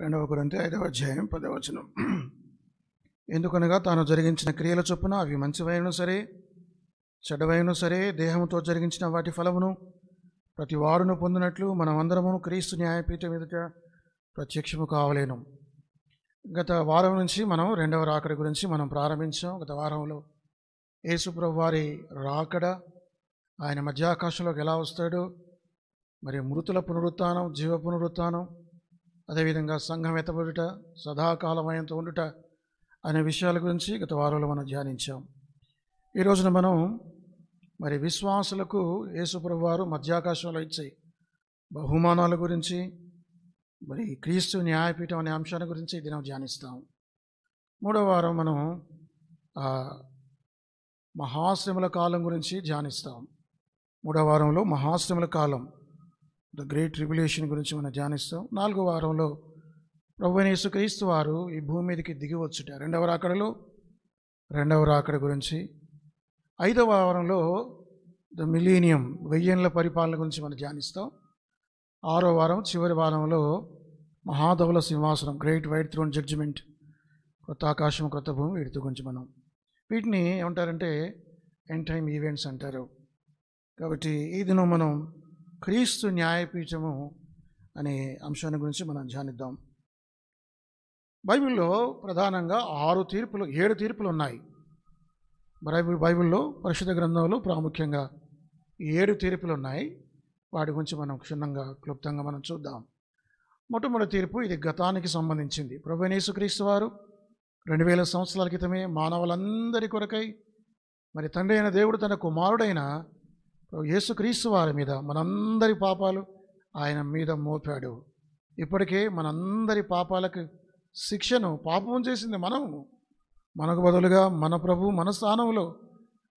రెండవ గురంతి ఐదవ అధ్యాయం పదవచనం ఎందుకనగా తాను జరిగించిన క్రియల చొప్పున అవి మంచివైన సరే చెడవైన సరే దేహంతో జరిగించిన వాటి ఫలమును ప్రతి వారును పొందినట్లు మనమందరము క్రీస్తు న్యాయపీఠం ఎదుట ప్రత్యక్షము కావలేను గత వారం నుంచి మనం రెండవ రాకడ గురించి మనం ప్రారంభించాం గత వారంలో యేసుప్రభు వారి రాకడ ఆయన మధ్యాకాశంలోకి ఎలా వస్తాడు మరి మృతుల పునరుత్నం జీవ పునరుత్నం అదేవిధంగా సంఘం ఎత్తబడుట సదాకాలమయంతో ఉండుట అనే విషయాల గురించి గత వారంలో మనం ధ్యానించాం ఈ రోజున మనం మరి విశ్వాసులకు యేసుప్రభు వారు మధ్యాకాశంలో ఇచ్చే బహుమానాల గురించి మరి క్రీస్తు న్యాయపీఠం అనే అంశాన్ని గురించి దినం ధ్యానిస్తాం మూడో వారం మనం మహాశ్రముల కాలం గురించి ధ్యానిస్తాం మూడో వారంలో మహాశ్రముల కాలం ద గ్రేట్ ట్రిబులేషన్ గురించి మనం ధ్యానిస్తాం నాలుగో వారంలో ప్రభుని క్రీస్తు వారు ఈ భూమి మీదకి దిగి వచ్చుట రెండవ రాకడలో రెండవ రాకడ గురించి ఐదవ వారంలో ద మిలీనియం వెయ్యన్ల పరిపాలన గురించి మనం ధ్యానిస్తాం ఆరో వారం చివరి వారంలో మహాధవుల సింహాసనం గ్రేట్ వైట్ థ్రోన్ జడ్జిమెంట్ కొత్త ఆకాశం కొత్త భూమి వీటితో గురించి మనం వీటిని ఏమంటారంటే ఎండ్ టైమ్ ఈవెంట్స్ అంటారు కాబట్టి ఈ దినం మనం క్రీస్తు న్యాయపీఠము అనే అంశాన్ని గురించి మనం ధ్యానిద్దాం బైబిల్లో ప్రధానంగా ఆరు తీర్పులు ఏడు తీర్పులు ఉన్నాయి బైబిల్ బైబిల్లో పరిశుద్ధ గ్రంథంలో ప్రాముఖ్యంగా ఏడు తీర్పులు ఉన్నాయి వాటి గురించి మనం క్షుణ్ణంగా క్లుప్తంగా మనం చూద్దాం మొట్టమొదటి తీర్పు ఇది గతానికి సంబంధించింది క్రీస్తు వారు రెండు వేల సంవత్సరాల క్రితమే మానవులందరి కొరకై మరి తండ్రి అయిన దేవుడు తన కుమారుడైన యేసుక్రీస్తు వారి మీద మనందరి పాపాలు ఆయన మీద మోపాడు ఇప్పటికే మనందరి పాపాలకు శిక్షను పాపం చేసింది మనము మనకు బదులుగా మన ప్రభు మన స్థానంలో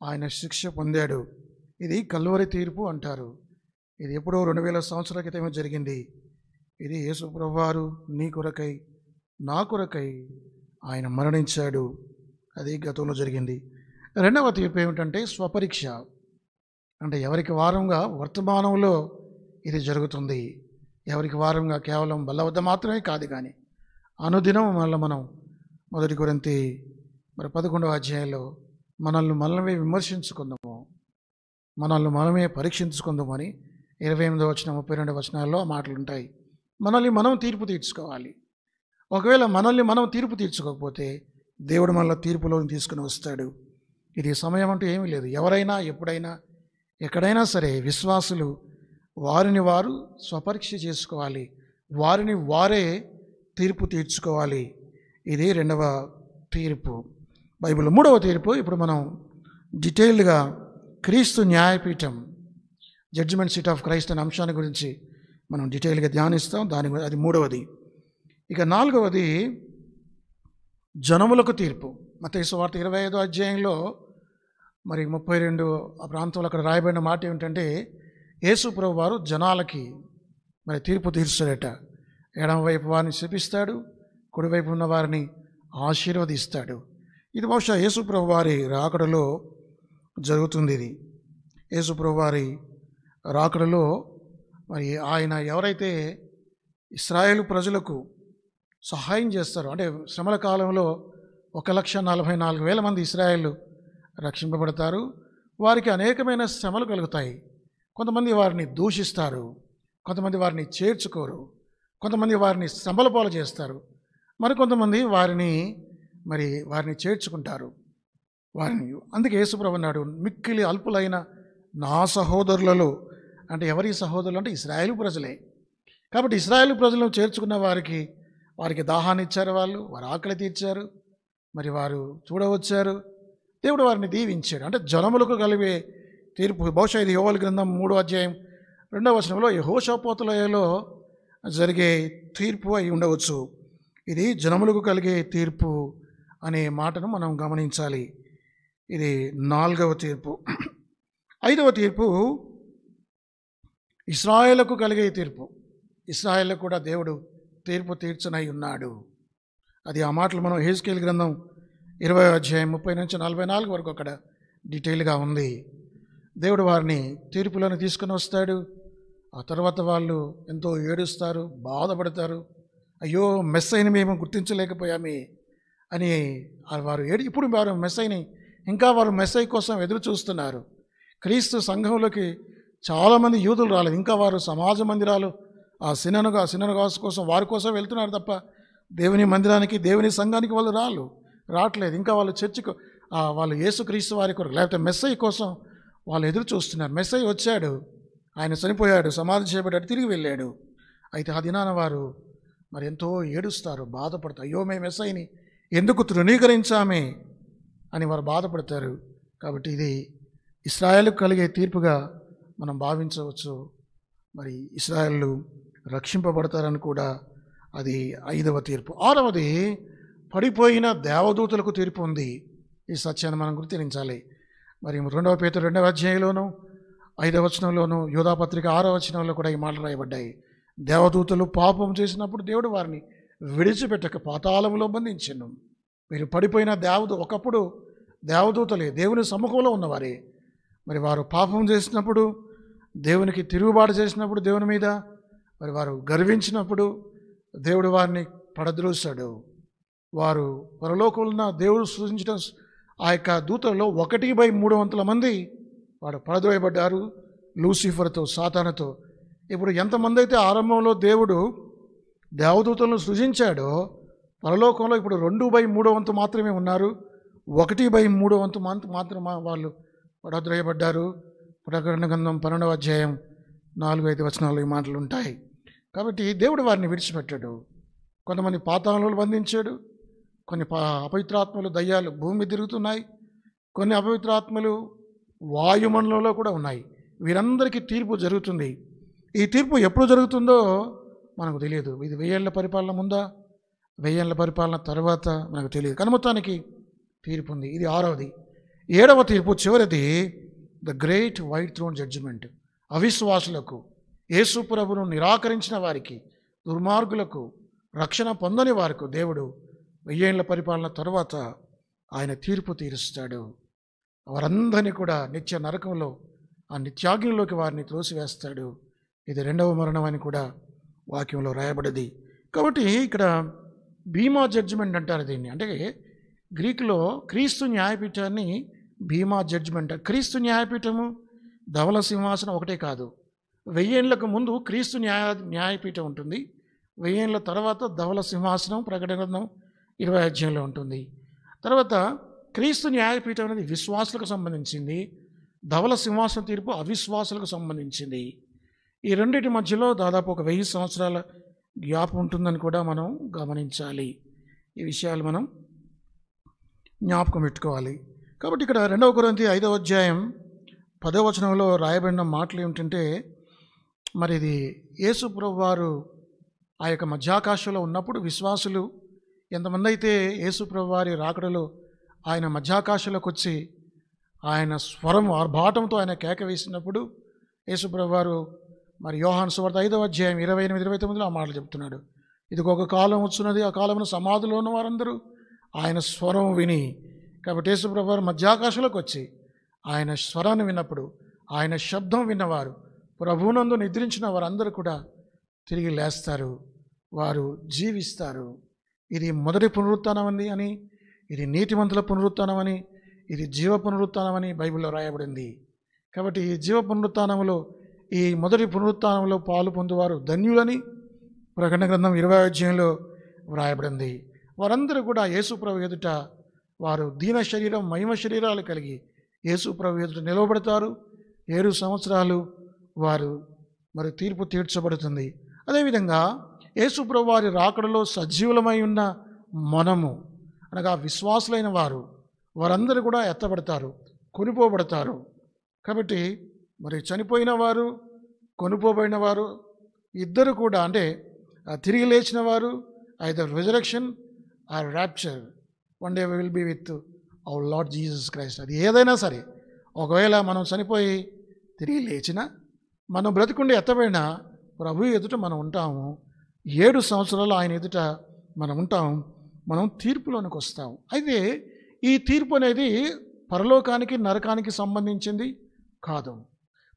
ఆయన శిక్ష పొందాడు ఇది కల్వరి తీర్పు అంటారు ఇది ఎప్పుడో రెండు వేల సంవత్సరాల క్రితమే జరిగింది ఇది యేసు ప్రభువారు నీ కొరకై నా కొరకై ఆయన మరణించాడు అది గతంలో జరిగింది రెండవ తీర్పు ఏమిటంటే స్వపరీక్ష అంటే ఎవరికి వారంగా వర్తమానంలో ఇది జరుగుతుంది ఎవరికి వారంగా కేవలం బలవద్ద మాత్రమే కాదు కానీ అనుదినం మళ్ళీ మనం మొదటి గురించి మరి పదకొండవ అధ్యాయంలో మనల్ని మనమే విమర్శించుకుందాము మనల్ని మనమే పరీక్షించుకుందామని ఇరవై ఎనిమిదో వచ్చిన ముప్పై రెండు వచనాల్లో మాటలుంటాయి మనల్ని మనం తీర్పు తీర్చుకోవాలి ఒకవేళ మనల్ని మనం తీర్పు తీర్చుకోకపోతే దేవుడు మనల్ని తీర్పులోని తీసుకుని వస్తాడు ఇది సమయం అంటూ ఏమీ లేదు ఎవరైనా ఎప్పుడైనా ఎక్కడైనా సరే విశ్వాసులు వారిని వారు స్వపరీక్ష చేసుకోవాలి వారిని వారే తీర్పు తీర్చుకోవాలి ఇది రెండవ తీర్పు బైబిల్ మూడవ తీర్పు ఇప్పుడు మనం డీటెయిల్డ్గా క్రీస్తు న్యాయపీఠం జడ్జిమెంట్ సీట్ ఆఫ్ క్రైస్ట్ అనే అంశాన్ని గురించి మనం డీటెయిల్గా ధ్యానిస్తాం దాని అది మూడవది ఇక నాలుగవది జనములకు తీర్పు మత వార్త ఇరవై ఐదో అధ్యాయంలో మరి ముప్పై రెండు ఆ ప్రాంతంలో అక్కడ రాయబడిన మాట ఏమిటంటే యేసు ప్రభు వారు జనాలకి మరి తీర్పు తీర్చుడట ఎడమవైపు వారిని శపిస్తాడు కుడివైపు ఉన్న వారిని ఆశీర్వదిస్తాడు ఇది బహుశా ప్రభు వారి రాకడలో జరుగుతుంది ఇది ప్రభు వారి రాకడలో మరి ఆయన ఎవరైతే ఇస్రాయేల్ ప్రజలకు సహాయం చేస్తారో అంటే శ్రమల కాలంలో ఒక లక్ష నలభై నాలుగు వేల మంది ఇస్రాయేళ్ళు రక్షింపబడతారు వారికి అనేకమైన శ్రమలు కలుగుతాయి కొంతమంది వారిని దూషిస్తారు కొంతమంది వారిని చేర్చుకోరు కొంతమంది వారిని శ్రమల పాలు చేస్తారు మరికొంతమంది వారిని మరి వారిని చేర్చుకుంటారు వారిని అందుకే యేసుప్రభు అన్నాడు మిక్కిలి అల్పులైన నా సహోదరులలో అంటే ఎవరి సహోదరులు అంటే ఇస్రాయేల్ ప్రజలే కాబట్టి ఇస్రాయేల్ ప్రజలను చేర్చుకున్న వారికి వారికి దాహాన్ని ఇచ్చారు వాళ్ళు వారు ఆకలి తీర్చారు మరి వారు చూడవచ్చారు దేవుడు వారిని దీవించాడు అంటే జనములకు కలిగే తీర్పు బహుశా ఇది యోవల గ్రంథం మూడో అధ్యాయం రెండవ వచనంలో యహోషపోతలయలో జరిగే తీర్పు అయి ఉండవచ్చు ఇది జనములకు కలిగే తీర్పు అనే మాటను మనం గమనించాలి ఇది నాలుగవ తీర్పు ఐదవ తీర్పు ఇస్రాయేళ్లకు కలిగే తీర్పు ఇస్రాయేళ్లకు కూడా దేవుడు తీర్పు తీర్చనై ఉన్నాడు అది ఆ మాటలు మనం హేజ్కేల్ గ్రంథం ఇరవై అధ్యాయం ముప్పై నుంచి నలభై నాలుగు వరకు అక్కడ డీటెయిల్గా ఉంది దేవుడు వారిని తీర్పులను తీసుకుని వస్తాడు ఆ తర్వాత వాళ్ళు ఎంతో ఏడుస్తారు బాధపడతారు అయ్యో మెస్ అయిన మేము గుర్తించలేకపోయామి అని వారు ఏడు ఇప్పుడు వారు మెస్ అయిన ఇంకా వారు మెస్ అయి కోసం ఎదురు చూస్తున్నారు క్రీస్తు సంఘంలోకి చాలామంది యూదులు రాలేదు ఇంకా వారు సమాజ మందిరాలు ఆ సిననుగా సిననుగాస్ కోసం వారి కోసం వెళ్తున్నారు తప్ప దేవుని మందిరానికి దేవుని సంఘానికి వాళ్ళు రాళ్ళు రావట్లేదు ఇంకా వాళ్ళు చర్చికి వాళ్ళు యేసుక్రీస్తు వారి కొరకు లేకపోతే మెస్సై కోసం వాళ్ళు ఎదురు చూస్తున్నారు మెస్సై వచ్చాడు ఆయన చనిపోయాడు సమాధి చేయబడ్డాడు తిరిగి వెళ్ళాడు అయితే ఆ దినాన వారు మరి ఎంతో ఏడుస్తారు బాధపడతారు అయ్యో మేము మెస్సైని ఎందుకు తృణీకరించామే అని వారు బాధపడతారు కాబట్టి ఇది ఇస్రాయల్కు కలిగే తీర్పుగా మనం భావించవచ్చు మరి ఇస్రాయల్లు రక్షింపబడతారని కూడా అది ఐదవ తీర్పు ఆరవది పడిపోయిన దేవదూతలకు తీర్పు ఉంది ఈ సత్యాన్ని మనం గుర్తించాలి మరి రెండవ పేద రెండవ అధ్యాయంలోను ఐదవ వచనంలోను యోధాపత్రిక ఆరో వచనంలో కూడా ఈ మాటలు రాయబడ్డాయి దేవదూతలు పాపం చేసినప్పుడు దేవుడు వారిని విడిచిపెట్టక పాతాళంలో బంధించను మీరు పడిపోయిన దేవదు ఒకప్పుడు దేవదూతలే దేవుని సమ్ముఖంలో ఉన్నవారే మరి వారు పాపం చేసినప్పుడు దేవునికి తిరుగుబాటు చేసినప్పుడు దేవుని మీద మరి వారు గర్వించినప్పుడు దేవుడు వారిని పడద్రూశాడు వారు పరలోకంలో దేవుడు సృష్టించిన ఆ యొక్క దూతలలో ఒకటి బై మూడు వందల మంది వాడు పడదోయబడ్డారు లూసిఫర్తో సాతానతో ఇప్పుడు ఎంతమంది అయితే ఆరంభంలో దేవుడు దేవదూతలను సృజించాడో పరలోకంలో ఇప్పుడు రెండు బై మూడో వంతు మాత్రమే ఉన్నారు ఒకటి బై మూడో వంతు మాత్రం వాళ్ళు పడద్రయబడ్డారు ప్రకటన గ్రంథం పన్నెండవ అధ్యాయం నాలుగు ఐదు వచనాలు ఈ మాటలు ఉంటాయి కాబట్టి దేవుడు వారిని విడిచిపెట్టాడు కొంతమంది పాతాళంలో బంధించాడు కొన్ని అపవిత్రాత్మలు దయ్యాలు భూమి తిరుగుతున్నాయి కొన్ని అపవిత్రాత్మలు వాయుమండలంలో కూడా ఉన్నాయి వీరందరికీ తీర్పు జరుగుతుంది ఈ తీర్పు ఎప్పుడు జరుగుతుందో మనకు తెలియదు ఇది వెయ్యేళ్ల పరిపాలన ముందా వెయ్యేళ్ల పరిపాలన తర్వాత మనకు తెలియదు కానీ మొత్తానికి తీర్పు ఉంది ఇది ఆరవది ఏడవ తీర్పు చివరిది the great white throne judgement అవిశ్వాసులకు ఏసుప్రభును నిరాకరించిన వారికి దుర్మార్గులకు రక్షణ పొందని వారికి దేవుడు వెయ్యేళ్ల పరిపాలన తర్వాత ఆయన తీర్పు తీరుస్తాడు వారందరినీ కూడా నిత్య నరకంలో ఆ నిత్యాగ్నిలోకి వారిని త్రోసివేస్తాడు ఇది రెండవ మరణం అని కూడా వాక్యంలో రాయబడింది కాబట్టి ఇక్కడ భీమా జడ్జిమెంట్ అంటారు దీన్ని అంటే గ్రీకులో క్రీస్తు న్యాయపీఠాన్ని భీమా జడ్జిమెంట్ క్రీస్తు న్యాయపీఠము ధవల సింహాసనం ఒకటే కాదు వెయ్యేళ్లకు ముందు క్రీస్తు న్యాయ న్యాయపీఠం ఉంటుంది వెయ్యేళ్ళ తర్వాత ధవల సింహాసనం ప్రకటన ఇరవై అధ్యాయంలో ఉంటుంది తర్వాత క్రీస్తు న్యాయపీఠం అనేది విశ్వాసులకు సంబంధించింది ధవల సింహాసన తీర్పు అవిశ్వాసులకు సంబంధించింది ఈ రెండింటి మధ్యలో దాదాపు ఒక వెయ్యి సంవత్సరాల గ్యాప్ ఉంటుందని కూడా మనం గమనించాలి ఈ విషయాలు మనం జ్ఞాపకం పెట్టుకోవాలి కాబట్టి ఇక్కడ రెండవ గురంతి ఐదవ అధ్యాయం పదవ వచనంలో రాయబడిన మాటలు ఏమిటంటే మరి ఇది యేసు వారు ఆ యొక్క మధ్యాకాశంలో ఉన్నప్పుడు విశ్వాసులు ఎంతమంది అయితే యేసుప్రభు వారి రాకడలో ఆయన మధ్యాకాశంలోకి వచ్చి ఆయన స్వరం ఆర్భాటంతో ఆయన కేక వేసినప్పుడు యేసుప్రభు వారు మరి యోహాన్ సువార్త ఐదవ అధ్యాయం ఇరవై ఎనిమిది ఇరవై తొమ్మిదిలో ఆ మాటలు చెప్తున్నాడు ఇదిగో ఒక కాలం వచ్చినది ఆ కాలంలో సమాధిలో ఉన్న వారందరూ ఆయన స్వరం విని కాబట్టి యేసుప్రభు వారు మధ్యాకాశంలోకి వచ్చి ఆయన స్వరాన్ని విన్నప్పుడు ఆయన శబ్దం విన్నవారు ప్రభునందు నిద్రించిన వారందరూ కూడా తిరిగి లేస్తారు వారు జీవిస్తారు ఇది మొదటి పునరుత్నం అని అని ఇది నీతిమంతుల పునరుత్నం అని ఇది జీవ పునరుత్నం అని బైబిల్లో రాయబడింది కాబట్టి ఈ జీవ పునరుత్నంలో ఈ మొదటి పునరుత్నంలో పాలు పొందువారు ధన్యులని ప్రకటన గ్రంథం ఇరవై అధ్యాయంలో వ్రాయబడింది వారందరూ కూడా యేసుప్రభు ఎదుట వారు దీన శరీరం మహిమ శరీరాలు కలిగి యేసుప్రభు ఎదుట నిలవబడతారు ఏడు సంవత్సరాలు వారు మరి తీర్పు తీర్చబడుతుంది అదేవిధంగా వారి రాకడలో సజీవులమై ఉన్న మనము అనగా విశ్వాసులైన వారు వారందరూ కూడా ఎత్తబడతారు కొనిపోబడతారు కాబట్టి మరి చనిపోయిన వారు కొనుపోబడిన వారు ఇద్దరు కూడా అంటే తిరిగి లేచిన వారు either resurrection or rapture one day will be with our Lord Jesus Christ అది ఏదైనా సరే ఒకవేళ మనం చనిపోయి తిరిగి లేచినా మనం బ్రతికుండి ఎత్తబడినా ప్రభు ఎదుట మనం ఉంటాము ఏడు సంవత్సరాలు ఆయన ఎదుట మనం ఉంటాం మనం తీర్పులోనికి వస్తాం అయితే ఈ తీర్పు అనేది పరలోకానికి నరకానికి సంబంధించింది కాదు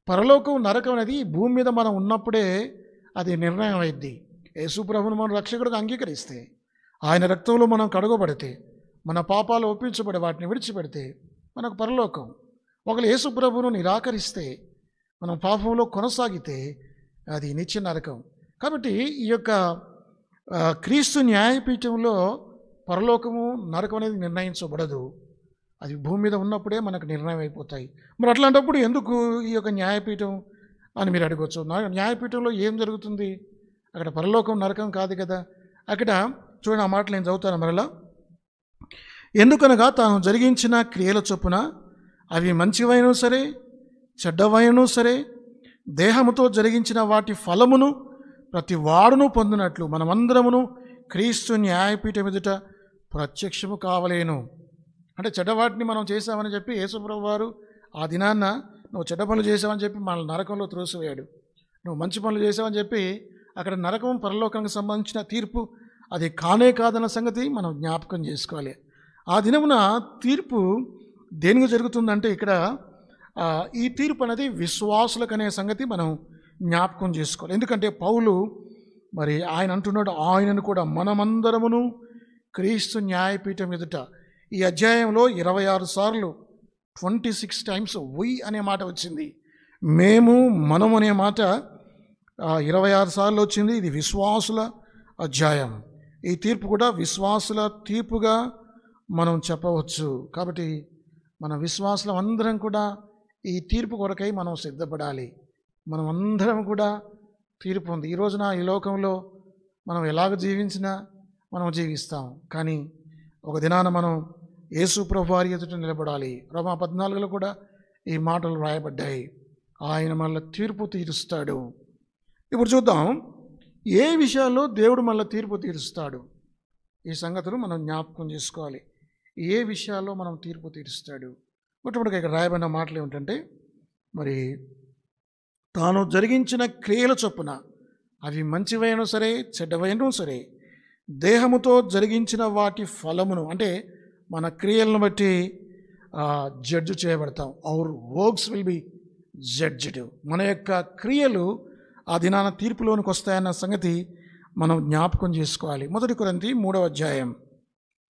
పరలోకం నరకం అనేది భూమి మీద మనం ఉన్నప్పుడే అది నిర్ణయం అయింది యేసుప్రభును మనం రక్షకుడికి అంగీకరిస్తే ఆయన రక్తంలో మనం కడుగబడితే మన పాపాలు ఒప్పించబడి వాటిని విడిచిపెడితే మనకు పరలోకం ఒకరు యేసుప్రభును నిరాకరిస్తే మనం పాపంలో కొనసాగితే అది నిత్య నరకం కాబట్టి ఈ యొక్క క్రీస్తు న్యాయపీఠంలో పరలోకము నరకం అనేది నిర్ణయించబడదు అది భూమి మీద ఉన్నప్పుడే మనకు నిర్ణయం అయిపోతాయి మరి అట్లాంటప్పుడు ఎందుకు ఈ యొక్క న్యాయపీఠం అని మీరు అడగవచ్చు న్యాయపీఠంలో ఏం జరుగుతుంది అక్కడ పరలోకం నరకం కాదు కదా అక్కడ చూడండి ఆ మాటలు నేను చదువుతాను మరలా ఎందుకనగా తాను జరిగించిన క్రియల చొప్పున అవి మంచివైనా సరే చెడ్డవైనా సరే దేహముతో జరిగించిన వాటి ఫలమును ప్రతి వాడును పొందినట్లు మనమందరమును క్రీస్తు న్యాయపీఠం ఎదుట ప్రత్యక్షము కావలేను అంటే చెడ్డవాటిని మనం చేశామని చెప్పి యేసుప్రభు వారు ఆ దినాన్న నువ్వు చెడ్డ పనులు చేసావని చెప్పి మనల్ని నరకంలో త్రోసివేయాడు నువ్వు మంచి పనులు చేసావని చెప్పి అక్కడ నరకం పరలోకానికి సంబంధించిన తీర్పు అది కానే కాదన్న సంగతి మనం జ్ఞాపకం చేసుకోవాలి ఆ దినమున తీర్పు దేనికి జరుగుతుందంటే ఇక్కడ ఈ తీర్పు అనేది విశ్వాసులకు అనే సంగతి మనం జ్ఞాపకం చేసుకోవాలి ఎందుకంటే పౌలు మరి ఆయన అంటున్నాడు ఆయనను కూడా మనమందరమును క్రీస్తు న్యాయపీఠం ఎదుట ఈ అధ్యాయంలో ఇరవై ఆరు సార్లు ట్వంటీ సిక్స్ టైమ్స్ వి అనే మాట వచ్చింది మేము మనము అనే మాట ఇరవై ఆరు సార్లు వచ్చింది ఇది విశ్వాసుల అధ్యాయం ఈ తీర్పు కూడా విశ్వాసుల తీర్పుగా మనం చెప్పవచ్చు కాబట్టి మన విశ్వాసులం అందరం కూడా ఈ తీర్పు కొరకై మనం సిద్ధపడాలి మనం అందరం కూడా తీర్పు ఉంది ఈ రోజున ఈ లోకంలో మనం ఎలాగ జీవించినా మనం జీవిస్తాం కానీ ఒక దినాన మనం యేసు ప్రభువారి ఎదుట నిలబడాలి రోమా పద్నాలుగులో కూడా ఈ మాటలు రాయబడ్డాయి ఆయన మళ్ళీ తీర్పు తీరుస్తాడు ఇప్పుడు చూద్దాం ఏ విషయాల్లో దేవుడు మళ్ళీ తీర్పు తీరుస్తాడు ఈ సంగతులు మనం జ్ఞాపకం చేసుకోవాలి ఏ విషయాల్లో మనం తీర్పు తీరుస్తాడు ఇప్పుడు ఇక్కడ రాయబడిన మాటలు ఏమిటంటే మరి తాను జరిగించిన క్రియల చొప్పున అవి మంచివైనా సరే చెడ్డవైనా సరే దేహముతో జరిగించిన వాటి ఫలమును అంటే మన క్రియలను బట్టి జడ్జి చేయబడతాం our works will be judged మన యొక్క క్రియలు ఆ దినాన తీర్పులోనికి వస్తాయన్న సంగతి మనం జ్ఞాపకం చేసుకోవాలి మొదటి కొరంతి మూడవ అధ్యాయం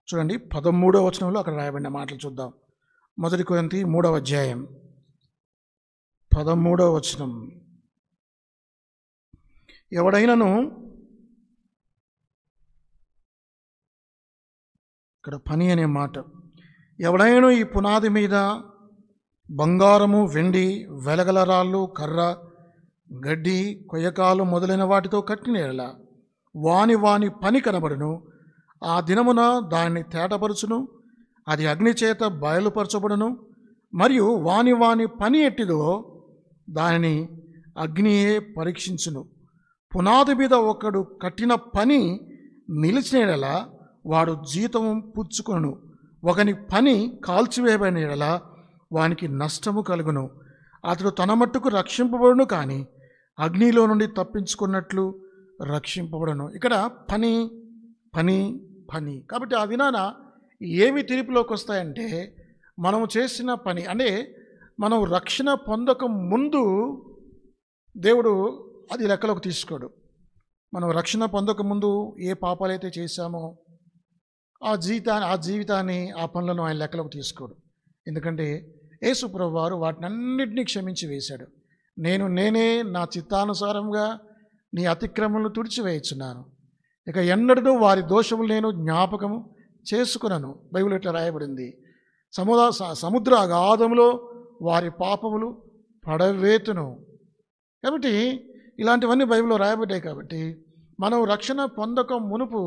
చూడండి పదమూడవ వచనంలో అక్కడ రాయబడిన మాటలు చూద్దాం మొదటి కొరంతి మూడవ అధ్యాయం పదమూడవ వచనం ఎవడైనాను ఇక్కడ పని అనే మాట ఎవడైనా ఈ పునాది మీద బంగారము వెండి వెలగల రాళ్ళు కర్ర గడ్డి కొయ్యకాలు మొదలైన వాటితో కట్టిన వాని వాని పని కనబడును ఆ దినమున దాన్ని తేటపరచును అది అగ్నిచేత బయలుపరచబడును మరియు వాని వాని పని ఎట్టిదో దానిని అగ్నియే పరీక్షించును పునాది మీద ఒకడు కట్టిన పని నిలిచినలా వాడు జీతం పుచ్చుకొను ఒకని పని కాల్చివేయబడినలా వానికి నష్టము కలుగును అతడు తన మట్టుకు రక్షింపబడును కానీ అగ్నిలో నుండి తప్పించుకున్నట్లు రక్షింపబడను ఇక్కడ పని పని పని కాబట్టి ఆ వినాన ఏమి తీర్పులోకి వస్తాయంటే మనము చేసిన పని అంటే మనం రక్షణ పొందక ముందు దేవుడు అది లెక్కలోకి తీసుకోడు మనం రక్షణ పొందక ముందు ఏ పాపాలైతే చేశామో ఆ జీవితాన్ని ఆ జీవితాన్ని ఆ పనులను ఆయన లెక్కలోకి తీసుకోడు ఎందుకంటే యేసుప్రభు వారు అన్నింటినీ క్షమించి వేశాడు నేను నేనే నా చిత్తానుసారంగా నీ అతిక్రమలను తుడిచివేయుచున్నాను ఇక ఎన్నడూ వారి దోషములు నేను జ్ఞాపకము చేసుకున్నాను బైబిల్ ఇట్లా రాయబడింది సముద్ర సముద్ర అగాధములో వారి పాపములు పడవేతును కాబట్టి ఇలాంటివన్నీ బైబిల్లో రాయబడ్డాయి కాబట్టి మనం రక్షణ పొందక మునుపు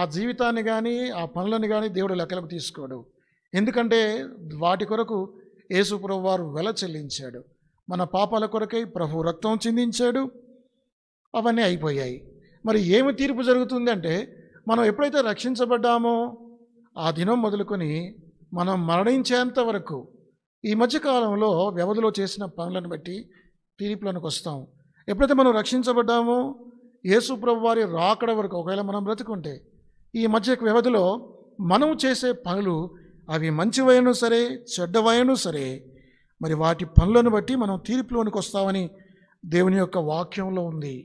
ఆ జీవితాన్ని కానీ ఆ పనులను కానీ దేవుడు లెక్కలకు తీసుకోడు ఎందుకంటే వాటి కొరకు యేసుప్రభు వారు వెల చెల్లించాడు మన పాపాల కొరకై ప్రభు రక్తం చిందించాడు అవన్నీ అయిపోయాయి మరి ఏమి తీర్పు జరుగుతుందంటే మనం ఎప్పుడైతే రక్షించబడ్డామో ఆ దినం మొదలుకొని మనం మరణించేంత వరకు ఈ మధ్యకాలంలో వ్యవధిలో చేసిన పనులను బట్టి తీర్పులోనికి వస్తాం ఎప్పుడైతే మనం రక్షించబడ్డామో యేసు ప్రభు వారి రాకడ వరకు ఒకవేళ మనం బ్రతుకుంటే ఈ మధ్య వ్యవధిలో మనం చేసే పనులు అవి మంచివైనను సరే చెడ్డవైనను సరే మరి వాటి పనులను బట్టి మనం తీర్పులోనికి వస్తామని దేవుని యొక్క వాక్యంలో ఉంది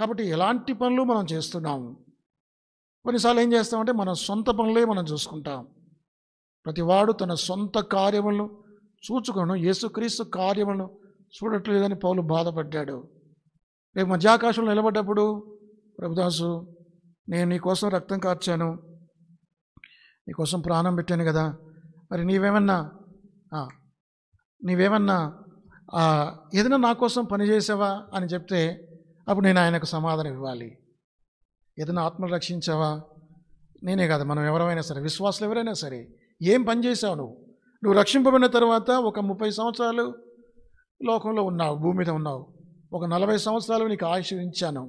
కాబట్టి ఎలాంటి పనులు మనం చేస్తున్నాం కొన్నిసార్లు ఏం చేస్తామంటే మన సొంత పనులే మనం చూసుకుంటాం ప్రతివాడు తన సొంత కార్యములను చూచుకొను యేసుక్రీస్తు కార్యములను చూడట్లేదని పౌలు బాధపడ్డాడు రేపు మధ్యాకాశంలో నిలబడ్డప్పుడు ప్రభుదాసు నేను నీకోసం రక్తం కార్చాను నీకోసం ప్రాణం పెట్టాను కదా మరి నీవేమన్నా నీవేమన్నా ఏదైనా నా కోసం పనిచేసావా అని చెప్తే అప్పుడు నేను ఆయనకు సమాధానం ఇవ్వాలి ఏదైనా ఆత్మను రక్షించావా నేనే కాదు మనం ఎవరైనా సరే విశ్వాసులు ఎవరైనా సరే ఏం పని చేసావు నువ్వు నువ్వు రక్షింపబడిన తర్వాత ఒక ముప్పై సంవత్సరాలు లోకంలో ఉన్నావు భూమి మీద ఉన్నావు ఒక నలభై సంవత్సరాలు నీకు ఆశీర్వించాను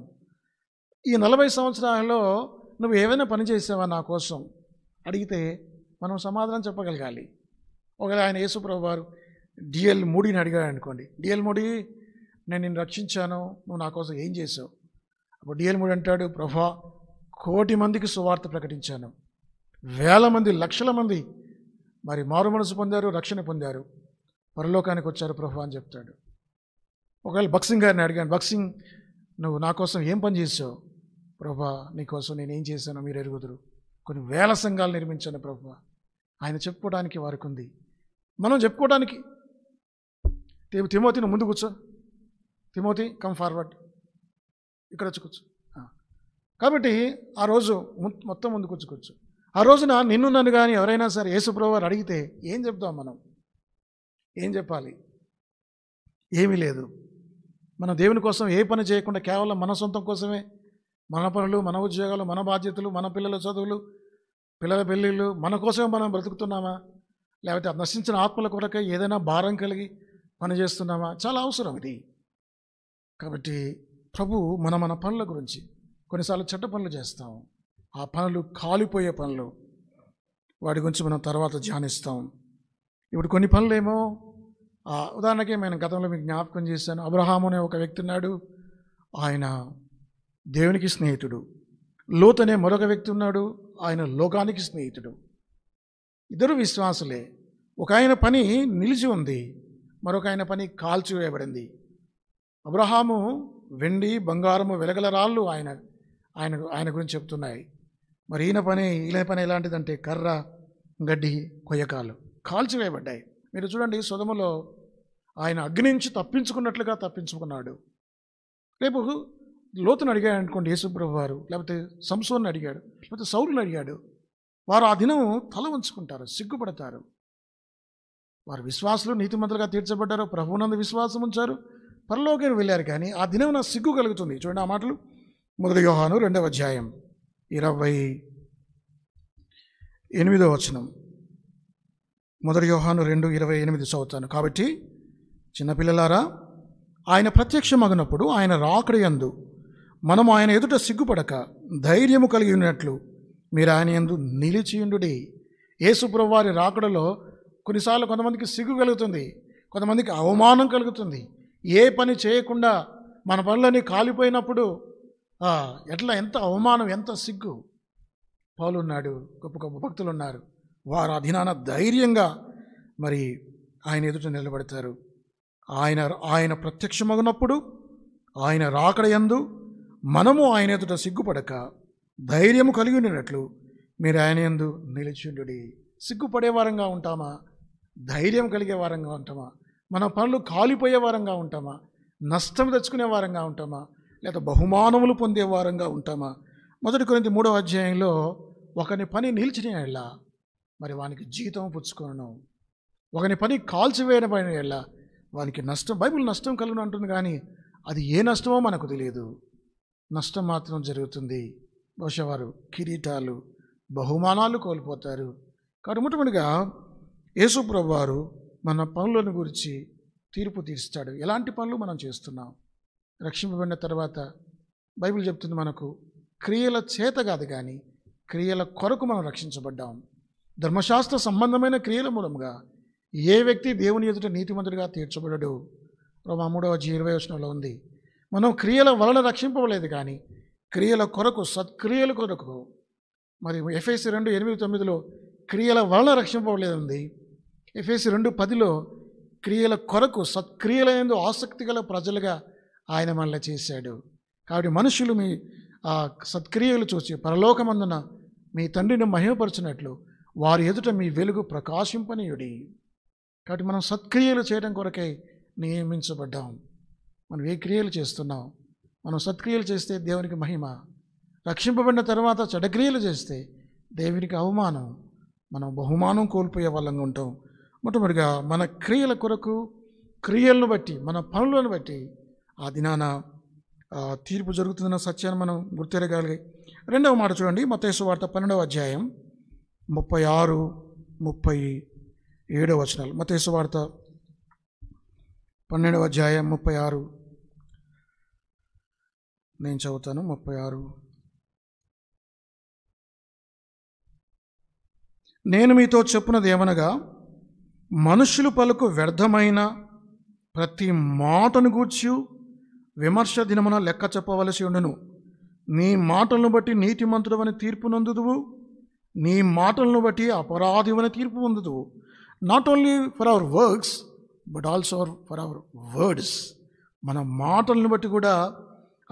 ఈ నలభై సంవత్సరాలలో నువ్వు ఏమైనా పని చేసావా నా కోసం అడిగితే మనం సమాధానం చెప్పగలగాలి ఒకవేళ ఆయన యేసుప్రభు వారు డిఎల్ మోడీని అడిగాడు అనుకోండి డిఎల్ మోడీ నేను నిన్ను రక్షించాను నువ్వు నా కోసం ఏం చేసావు అప్పుడు డిఎల్ మోడీ అంటాడు ప్రభా కోటి మందికి సువార్త ప్రకటించాను వేల మంది లక్షల మంది మరి మారు మనసు పొందారు రక్షణ పొందారు పరలోకానికి వచ్చారు ప్రభు అని చెప్తాడు ఒకవేళ బక్సింగ్ గారిని అడిగాను బక్సింగ్ నువ్వు నా కోసం ఏం పని చేసావు ప్రభా నీకోసం నేనేం చేశానో మీరు ఎరుగుదురు కొన్ని వేల సంఘాలు నిర్మించాను ప్రభు ఆయన చెప్పుకోవడానికి వారికి ఉంది మనం చెప్పుకోవడానికి నువ్వు ముందు కూర్చో తిమోతి కమ్ ఫార్వర్డ్ ఇక్కడ వచ్చి కూర్చో కాబట్టి ఆ రోజు మొత్తం ముందు కూర్చోకొచ్చు ఆ రోజున నిన్ను నన్ను కానీ ఎవరైనా సరే యేసుప్రభు వారు అడిగితే ఏం చెప్తాం మనం ఏం చెప్పాలి ఏమీ లేదు మనం దేవుని కోసం ఏ పని చేయకుండా కేవలం మన సొంతం కోసమే మన పనులు మన ఉద్యోగాలు మన బాధ్యతలు మన పిల్లల చదువులు పిల్లల పెళ్ళిళ్ళు మన కోసమే మనం బ్రతుకుతున్నామా లేకపోతే నశించిన ఆత్మల కొరకే ఏదైనా భారం కలిగి పనిచేస్తున్నామా చాలా అవసరం ఇది కాబట్టి ప్రభు మన మన పనుల గురించి కొన్నిసార్లు చెడ్డ పనులు చేస్తాము ఆ పనులు కాలిపోయే పనులు వాటి గురించి మనం తర్వాత ధ్యానిస్తాం ఇప్పుడు కొన్ని పనులేమో ఉదాహరణకి నేను గతంలో మీకు జ్ఞాపకం చేశాను అబ్రహాము అనే ఒక వ్యక్తి ఉన్నాడు ఆయన దేవునికి స్నేహితుడు లోత్ అనే మరొక వ్యక్తి ఉన్నాడు ఆయన లోకానికి స్నేహితుడు ఇద్దరు విశ్వాసులే ఒక ఆయన పని నిలిచి ఉంది మరొక ఆయన పని కాల్చివేయబడింది అబ్రహాము వెండి బంగారము వెలగల రాళ్ళు ఆయన ఆయన ఆయన గురించి చెప్తున్నాయి మరి ఈయన పని ఈయన పని ఎలాంటిదంటే కర్ర గడ్డి కొయ్యకాలు కాల్చివేయబడ్డాయి మీరు చూడండి సుధములో ఆయన అగ్ని నుంచి తప్పించుకున్నట్లుగా తప్పించుకున్నాడు రేపు లోతును అడిగాడు అనుకోండి యేసుప్రభు వారు లేకపోతే సంసోన్ని అడిగాడు లేకపోతే సౌరుని అడిగాడు వారు ఆ దినం తల ఉంచుకుంటారు సిగ్గుపడతారు వారు విశ్వాసులు నీతిమంతులుగా తీర్చబడ్డారు ప్రభువునందు విశ్వాసం ఉంచారు పరలోకి వెళ్ళారు కానీ ఆ దినం నా సిగ్గు కలుగుతుంది చూడండి ఆ మాటలు మొదటి వ్యవహాను రెండవ అధ్యాయం ఇరవై ఎనిమిదో వచనం మొదటి యోహాను రెండు ఇరవై ఎనిమిది చదువుతాను కాబట్టి చిన్నపిల్లలారా ఆయన అగినప్పుడు ఆయన రాకడయందు మనం ఆయన ఎదుట సిగ్గుపడక ధైర్యము కలిగి ఉన్నట్లు మీరు ఆయన ఎందు నిలిచియుండుడి యేసుప్రభు వారి రాకడలో కొన్నిసార్లు కొంతమందికి సిగ్గు కలుగుతుంది కొంతమందికి అవమానం కలుగుతుంది ఏ పని చేయకుండా మన పనులన్నీ కాలిపోయినప్పుడు ఎట్లా ఎంత అవమానం ఎంత సిగ్గు పాలున్నాడు గొప్ప గొప్ప భక్తులు ఉన్నారు వారు అధినాన ధైర్యంగా మరి ఆయన ఎదుట నిలబడతారు ఆయన ఆయన ప్రత్యక్షమగినప్పుడు ఆయన రాకడ ఎందు మనము ఆయన ఎదుట సిగ్గుపడక ధైర్యము కలిగి ఉండినట్లు మీరు ఆయన ఎందు నిలిచిండు సిగ్గుపడే వారంగా ఉంటామా ధైర్యం కలిగే వారంగా ఉంటామా మన పనులు కాలిపోయే వారంగా ఉంటామా నష్టం తెచ్చుకునే వారంగా ఉంటామా లేదా బహుమానములు పొందే వారంగా ఉంటామా మొదటి కొన్ని మూడవ అధ్యాయంలో ఒకని పని నిలిచిన ఎళ్ళ మరి వానికి జీతం పుచ్చుకోను ఒకని పని పైన ఎళ్ళ వానికి నష్టం బైబిల్ నష్టం కలుగును అంటుంది కానీ అది ఏ నష్టమో మనకు తెలియదు నష్టం మాత్రం జరుగుతుంది బహుశా వారు కిరీటాలు బహుమానాలు కోల్పోతారు కాబట్టి మొట్టమొదటిగా యేసుప్రభు వారు మన పనులను గురించి తీర్పు తీర్చాడు ఎలాంటి పనులు మనం చేస్తున్నాం రక్షింపబడిన తర్వాత బైబిల్ చెప్తుంది మనకు క్రియల చేత కాదు కానీ క్రియల కొరకు మనం రక్షించబడ్డాం ధర్మశాస్త్ర సంబంధమైన క్రియల మూలంగా ఏ వ్యక్తి దేవుని ఎదుట నీతిమంతుడిగా తీర్చబడడు రోమా మూడవ ఇరవై వచ్చినలో ఉంది మనం క్రియల వలన రక్షింపలేదు కానీ క్రియల కొరకు సత్క్రియల కొరకు మరి ఎఫ్ఐసి రెండు ఎనిమిది తొమ్మిదిలో క్రియల వలన రక్షింపలేదుంది ఉంది ఎఫ్ఐసి రెండు పదిలో క్రియల కొరకు సత్క్రియల ఎందు ఆసక్తి గల ప్రజలుగా ఆయన మనల్ని చేశాడు కాబట్టి మనుషులు మీ ఆ సత్క్రియలు చూసి పరలోకమందున మీ తండ్రిని మహిమపరచినట్లు వారి ఎదుట మీ వెలుగు ప్రకాశింపనీయుడి కాబట్టి మనం సత్క్రియలు చేయడం కొరకై నియమించబడ్డాం మనం ఏ క్రియలు చేస్తున్నాం మనం సత్క్రియలు చేస్తే దేవునికి మహిమ రక్షింపబడిన తర్వాత చెడక్రియలు చేస్తే దేవునికి అవమానం మనం బహుమానం కోల్పోయే వాళ్ళంగా ఉంటాం మొట్టమొదటిగా మన క్రియల కొరకు క్రియలను బట్టి మన పనులను బట్టి ఆ దినాన తీర్పు జరుగుతుందన్న సత్యాన్ని మనం గుర్తెరగాలి రెండవ మాట చూడండి మతేసు వార్త పన్నెండవ అధ్యాయం ముప్పై ఆరు ముప్పై ఏడవ వచనాలు మతేశ్వ వార్త పన్నెండవ అధ్యాయం ముప్పై ఆరు నేను చదువుతాను ముప్పై ఆరు నేను మీతో చెప్పినది ఏమనగా మనుషులు పలుకు వ్యర్థమైన ప్రతి మాటను కూర్చు విమర్శ దినమున లెక్క చెప్పవలసి ఉండును నీ మాటలను బట్టి నీతి మంత్రుడవని తీర్పు నందుదువు నీ మాటలను బట్టి అపరాధివని తీర్పు పొందుదువు not only for our works but also for our words మన మాటలను బట్టి కూడా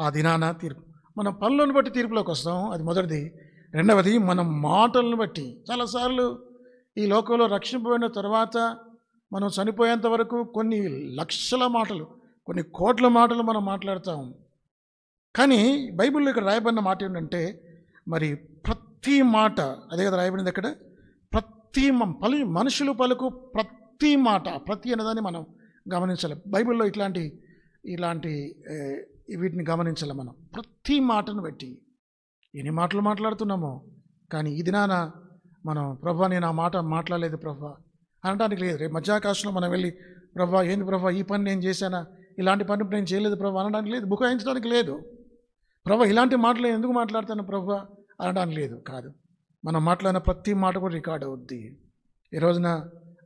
ఆ దినాన తీర్పు మన పనులను బట్టి తీర్పులోకి వస్తాం అది మొదటిది రెండవది మన మాటలను బట్టి చాలాసార్లు ఈ లోకంలో రక్షింపబడిన తర్వాత మనం చనిపోయేంత వరకు కొన్ని లక్షల మాటలు కొన్ని కోట్ల మాటలు మనం మాట్లాడతాం కానీ బైబిల్లో ఇక్కడ రాయబడిన మాట ఏంటంటే మరి ప్రతి మాట అదే కదా రాయబడింది అక్కడ ప్రతి పలి మనుషులు పలుకు ప్రతి మాట ప్రతి అనేదాన్ని మనం గమనించాలి బైబిల్లో ఇట్లాంటి ఇలాంటి వీటిని గమనించాలి మనం ప్రతి మాటను బట్టి ఎన్ని మాటలు మాట్లాడుతున్నామో కానీ ఈ దినాన మనం ప్రభా నేను ఆ మాట మాట్లాడలేదు ప్రభా అనడానికి లేదు రేపు మధ్యాకాశంలో మనం వెళ్ళి ప్రభా ఏంది ప్రభా ఈ పని నేను చేశానా ఇలాంటి పని నేను చేయలేదు ప్రభు అనడానికి లేదు బుకాయించడానికి లేదు ప్రభు ఇలాంటి మాటలు ఎందుకు మాట్లాడుతాను ప్రభు అనడానికి లేదు కాదు మనం మాట్లాడిన ప్రతి మాట కూడా రికార్డ్ అవుద్ది ఈ రోజున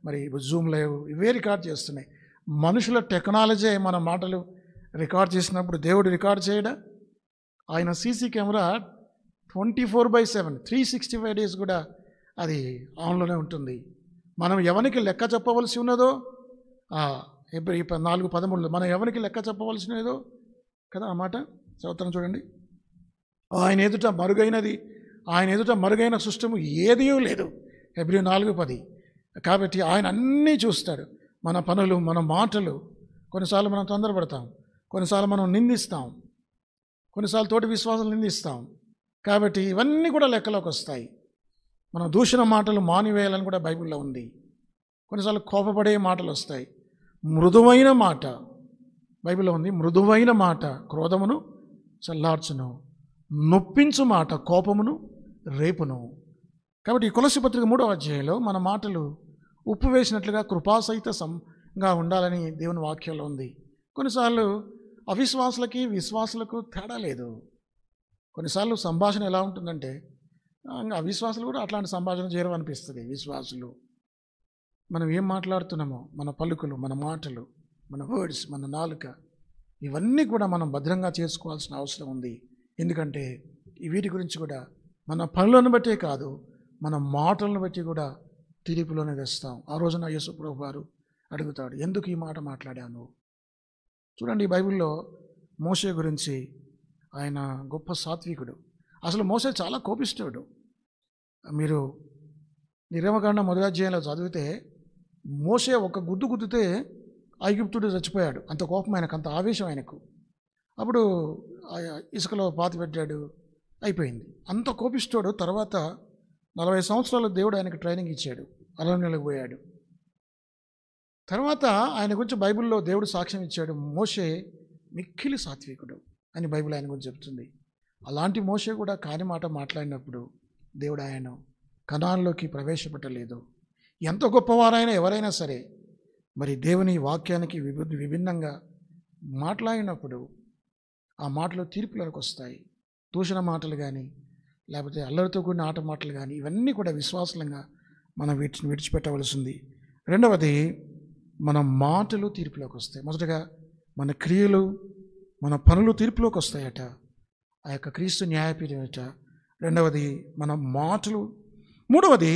మరి జూమ్ లేవు ఇవే రికార్డ్ చేస్తున్నాయి మనుషుల టెక్నాలజీ మన మాటలు రికార్డ్ చేసినప్పుడు దేవుడు రికార్డ్ చేయడా ఆయన CC camera twenty four by seven three sixty five days కూడా అది ఆన్లోనే ఉంటుంది మనం ఎవరికి లెక్క చెప్పవలసి ఉన్నదో ఇప్పుడు నాలుగు పదమూడులో మనం ఎవరికి లెక్క చెప్పవలసినదో కదా ఆ మాట చదువుతాను చూడండి ఆయన ఎదుట మరుగైనది ఆయన ఎదుట మరుగైన సృష్టము ఏదీ లేదు ఎబ్రి నాలుగు పది కాబట్టి ఆయన అన్నీ చూస్తాడు మన పనులు మన మాటలు కొన్నిసార్లు మనం తొందరపడతాం కొన్నిసార్లు మనం నిందిస్తాం కొన్నిసార్లు తోటి విశ్వాసం నిందిస్తాం కాబట్టి ఇవన్నీ కూడా లెక్కలోకి వస్తాయి మనం దూషణ మాటలు మానివేయాలని కూడా బైబిల్లో ఉంది కొన్నిసార్లు కోపపడే మాటలు వస్తాయి మృదువైన మాట బైబిల్లో ఉంది మృదువైన మాట క్రోధమును చల్లార్చును నొప్పించు మాట కోపమును రేపును కాబట్టి ఈ కులసి పత్రిక మూడవ అధ్యాయంలో మన మాటలు ఉప్పు వేసినట్లుగా కృపాసహిత సంగా ఉండాలని దేవుని వాక్యంలో ఉంది కొన్నిసార్లు అవిశ్వాసులకి విశ్వాసులకు తేడా లేదు కొన్నిసార్లు సంభాషణ ఎలా ఉంటుందంటే అవిశ్వాసులు కూడా అట్లాంటి సంభాషణ చేయడం అనిపిస్తుంది విశ్వాసులు మనం ఏం మాట్లాడుతున్నామో మన పలుకులు మన మాటలు మన వర్డ్స్ మన నాలుక ఇవన్నీ కూడా మనం భద్రంగా చేసుకోవాల్సిన అవసరం ఉంది ఎందుకంటే వీటి గురించి కూడా మన పనులను బట్టే కాదు మన మాటలను బట్టి కూడా తీర్పులోనే వేస్తాం ఆ రోజున యేసుప్రభు గారు అడుగుతాడు ఎందుకు ఈ మాట మాట్లాడాను చూడండి బైబిల్లో మోసే గురించి ఆయన గొప్ప సాత్వికుడు అసలు మోసే చాలా కోపిస్తాడు మీరు నిర్మకాండ మొదలధ్యాయంలో చదివితే మోసే ఒక గుద్దు గుద్దితే ఐగుప్తుడు చచ్చిపోయాడు అంత కోపం ఆయనకు అంత ఆవేశం ఆయనకు అప్పుడు ఇసుకలో పాతి పెట్టాడు అయిపోయింది అంత కోపిస్తాడు తర్వాత నలభై సంవత్సరాలు దేవుడు ఆయనకు ట్రైనింగ్ ఇచ్చాడు అరణ్యులకు పోయాడు తర్వాత ఆయన గురించి బైబిల్లో దేవుడు సాక్ష్యం ఇచ్చాడు మోషే మిక్కిలి సాత్వికుడు అని బైబిల్ ఆయన గురించి చెప్తుంది అలాంటి మోషే కూడా కాని మాట మాట్లాడినప్పుడు దేవుడు ఆయన కణాల్లోకి ప్రవేశపెట్టలేదు ఎంత గొప్పవారైనా ఎవరైనా సరే మరి దేవుని వాక్యానికి విభి విభిన్నంగా మాట్లాడినప్పుడు ఆ మాటలు తీర్పులకు వస్తాయి దూషణ మాటలు కానీ లేకపోతే అల్లరితో కూడిన ఆట మాటలు కానీ ఇవన్నీ కూడా విశ్వాసంగా మనం వీటిని విడిచిపెట్టవలసింది రెండవది మన మాటలు తీర్పులోకి వస్తాయి మొదటగా మన క్రియలు మన పనులు తీర్పులోకి వస్తాయట ఆ యొక్క క్రీస్తు న్యాయపీఠం రెండవది మన మాటలు మూడవది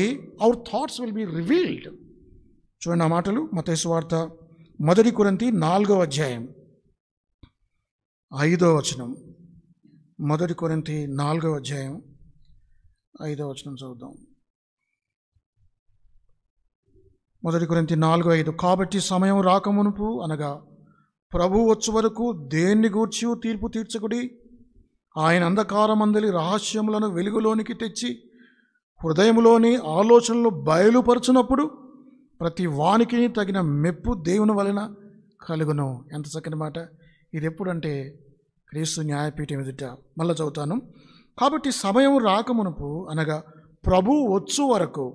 our thoughts will be revealed చూడండి ఆ మాటలు మతేసు వార్త మొదటి కొరంతి నాలుగవ అధ్యాయం ఐదవ వచనం మొదటి కొరంతి నాలుగవ అధ్యాయం ఐదవ వచనం చదువుదాం మొదటి కొరింతి నాలుగు ఐదు కాబట్టి సమయం రాకమునుపు అనగా ప్రభు వచ్చు వరకు దేన్ని గూర్చి తీర్పు తీర్చకుడి ఆయన అంధకారమందలి రహస్యములను వెలుగులోనికి తెచ్చి హృదయంలోని ఆలోచనలు బయలుపరచునప్పుడు ప్రతి వానికి తగిన మెప్పు దేవుని వలన కలుగును ఎంత చక్కని మాట ఇది ఎప్పుడంటే క్రీస్తు న్యాయపీఠం ఎదుట మళ్ళీ చదువుతాను కాబట్టి సమయం రాకమునపు అనగా ప్రభు వచ్చు వరకు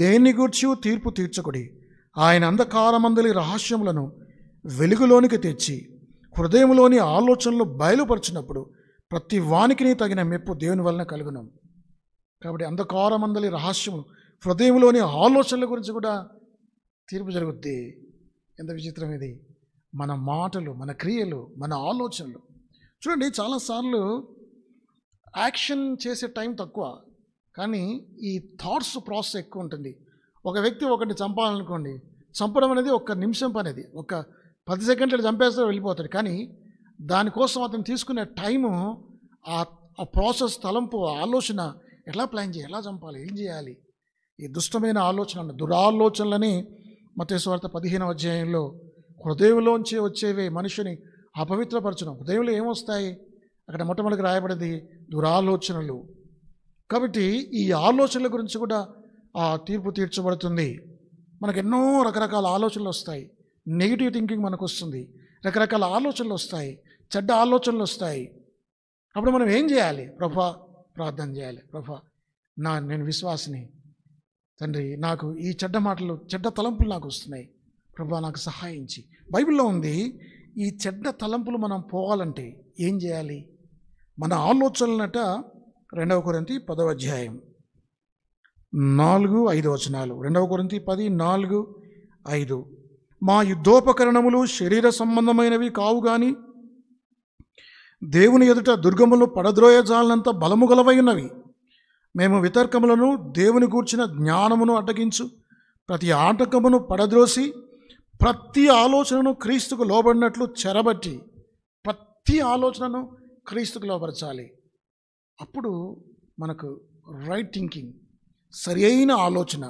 దేన్ని గూర్చి తీర్పు తీర్చకుడి ఆయన అంధకారమందలి రహస్యములను వెలుగులోనికి తెచ్చి హృదయంలోని ఆలోచనలు బయలుపరిచినప్పుడు ప్రతి వానికి తగిన మెప్పు దేవుని వలన కలుగును కాబట్టి అంధకారమందలి రహస్యములు హృదయంలోని ఆలోచనల గురించి కూడా తీర్పు జరుగుద్ది ఎంత విచిత్రం ఇది మన మాటలు మన క్రియలు మన ఆలోచనలు చూడండి చాలాసార్లు యాక్షన్ చేసే టైం తక్కువ కానీ ఈ థాట్స్ ప్రాసెస్ ఎక్కువ ఉంటుంది ఒక వ్యక్తి ఒకరిని చంపాలనుకోండి చంపడం అనేది ఒక నిమిషం పని అది ఒక పది సెకండ్లు చంపేస్తే వెళ్ళిపోతాడు కానీ దానికోసం అతను తీసుకునే టైము ఆ ప్రాసెస్ తలంపు ఆలోచన ఎలా ప్లాన్ చేయాలి ఎలా చంపాలి ఏం చేయాలి ఈ దుష్టమైన ఆలోచన దురాలోచనలని మతేశ్వార్త పదిహేను అధ్యాయంలో హృదయంలోంచి వచ్చేవే మనిషిని అపవిత్రపరచడం హృదయంలో ఏమొస్తాయి అక్కడ మొట్టమొదటి రాయబడింది దురాలోచనలు కాబట్టి ఈ ఆలోచనల గురించి కూడా ఆ తీర్పు తీర్చబడుతుంది మనకు ఎన్నో రకరకాల ఆలోచనలు వస్తాయి నెగిటివ్ థింకింగ్ మనకు వస్తుంది రకరకాల ఆలోచనలు వస్తాయి చెడ్డ ఆలోచనలు వస్తాయి అప్పుడు మనం ఏం చేయాలి ప్రభా ప్రార్థన చేయాలి ప్రభా నా నేను విశ్వాసిని తండ్రి నాకు ఈ చెడ్డ మాటలు చెడ్డ తలంపులు నాకు వస్తున్నాయి ప్రభా నాకు సహాయించి బైబిల్లో ఉంది ఈ చెడ్డ తలంపులు మనం పోవాలంటే ఏం చేయాలి మన ఆలోచనలట రెండవ కొరంతి పదవ అధ్యాయం నాలుగు ఐదు వచనాలు రెండవ కొరంతి పది నాలుగు ఐదు మా యుద్ధోపకరణములు శరీర సంబంధమైనవి కావు కానీ దేవుని ఎదుట దుర్గములు పడద్రోయజాలనంత బలము గలవై ఉన్నవి మేము వితర్కములను దేవుని గూర్చిన జ్ఞానమును అడ్డగించు ప్రతి ఆటకమును పడద్రోసి ప్రతి ఆలోచనను క్రీస్తుకు లోబడినట్లు చెరబట్టి ప్రతి ఆలోచనను క్రీస్తుకు లోపరచాలి అప్పుడు మనకు రైట్ థింకింగ్ సరి అయిన ఆలోచన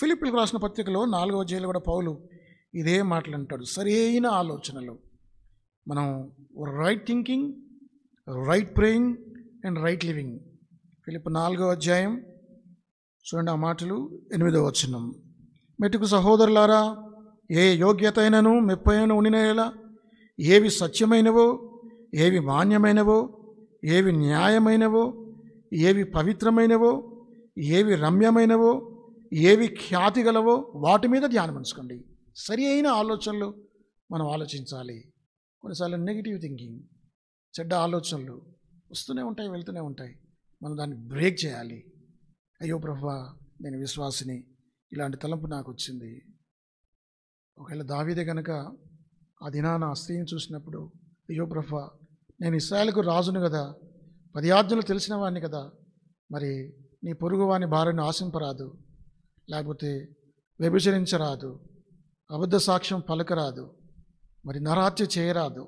ఫిలిపిల్ రాసిన పత్రికలో నాలుగవ జైలు కూడా పౌలు ఇదే మాటలు అంటాడు సరి అయిన ఆలోచనలు మనం right thinking right praying and right living Philip నాలుగో అధ్యాయం చూడండి ఆ మాటలు ఎనిమిదో వచనం మెటుకు సహోదరులారా ఏ యోగ్యత అయినను మెప్పైన ఉండినలా ఏవి సత్యమైనవో ఏవి మాన్యమైనవో ఏవి న్యాయమైనవో ఏవి పవిత్రమైనవో ఏవి రమ్యమైనవో ఏవి ఖ్యాతి గలవో వాటి మీద ధ్యానం ఉంచుకోండి సరి అయిన ఆలోచనలు మనం ఆలోచించాలి కొన్నిసార్లు నెగిటివ్ థింకింగ్ చెడ్డ ఆలోచనలు వస్తూనే ఉంటాయి వెళ్తూనే ఉంటాయి మనం దాన్ని బ్రేక్ చేయాలి అయ్యో ప్రభా నేను విశ్వాసిని ఇలాంటి తలంపు నాకు వచ్చింది ఒకవేళ దావీదే కనుక ఆ దినాన ఆ స్త్రీని చూసినప్పుడు అయ్యో ప్రభా నేను ఇస్రాయలకు రాజును కదా పదయాజ్ఞలు తెలిసిన వాడిని కదా మరి నీ పొరుగు వాని భార్యను ఆశింపరాదు లేకపోతే వ్యభిచరించరాదు అబద్ధ సాక్ష్యం పలకరాదు మరి నరాత్య చేయరాదు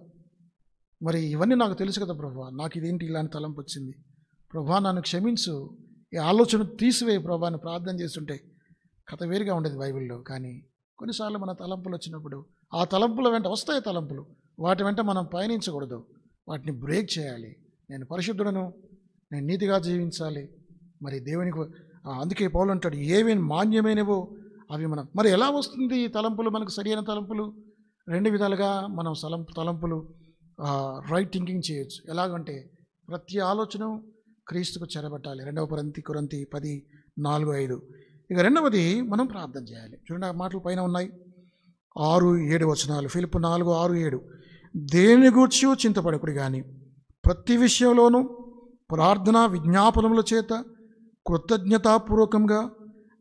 మరి ఇవన్నీ నాకు తెలుసు కదా ప్రభా నాకు ఇదేంటి ఇలాంటి తలంపు వచ్చింది ప్రభా నన్ను క్షమించు ఈ ఆలోచన తీసివేయి ప్రభాని ప్రార్థన చేస్తుంటే కథ వేరుగా ఉండేది బైబిల్లో కానీ కొన్నిసార్లు మన తలంపులు వచ్చినప్పుడు ఆ తలంపుల వెంట వస్తాయి తలంపులు వాటి వెంట మనం పయనించకూడదు వాటిని బ్రేక్ చేయాలి నేను పరిశుద్ధుడను నేను నీతిగా జీవించాలి మరి దేవునికి అందుకే పౌలు అంటాడు ఏమేమి మాన్యమైనవో అవి మనం మరి ఎలా వస్తుంది ఈ తలంపులు మనకు సరైన తలంపులు రెండు విధాలుగా మనం తలంపు తలంపులు రైట్ థింకింగ్ చేయొచ్చు ఎలాగంటే ప్రతి ఆలోచన క్రీస్తుకు చెరబట్టాలి రెండవ పరంతి కురంతి పది నాలుగు ఐదు ఇక రెండవది మనం ప్రార్థన చేయాలి చూడండి మాటలు పైన ఉన్నాయి ఆరు ఏడు వచనాలు ఫిలిప్ నాలుగు ఆరు ఏడు దేని గూర్చి చింతపడకుడు కానీ ప్రతి విషయంలోనూ ప్రార్థన విజ్ఞాపనముల చేత కృతజ్ఞతాపూర్వకంగా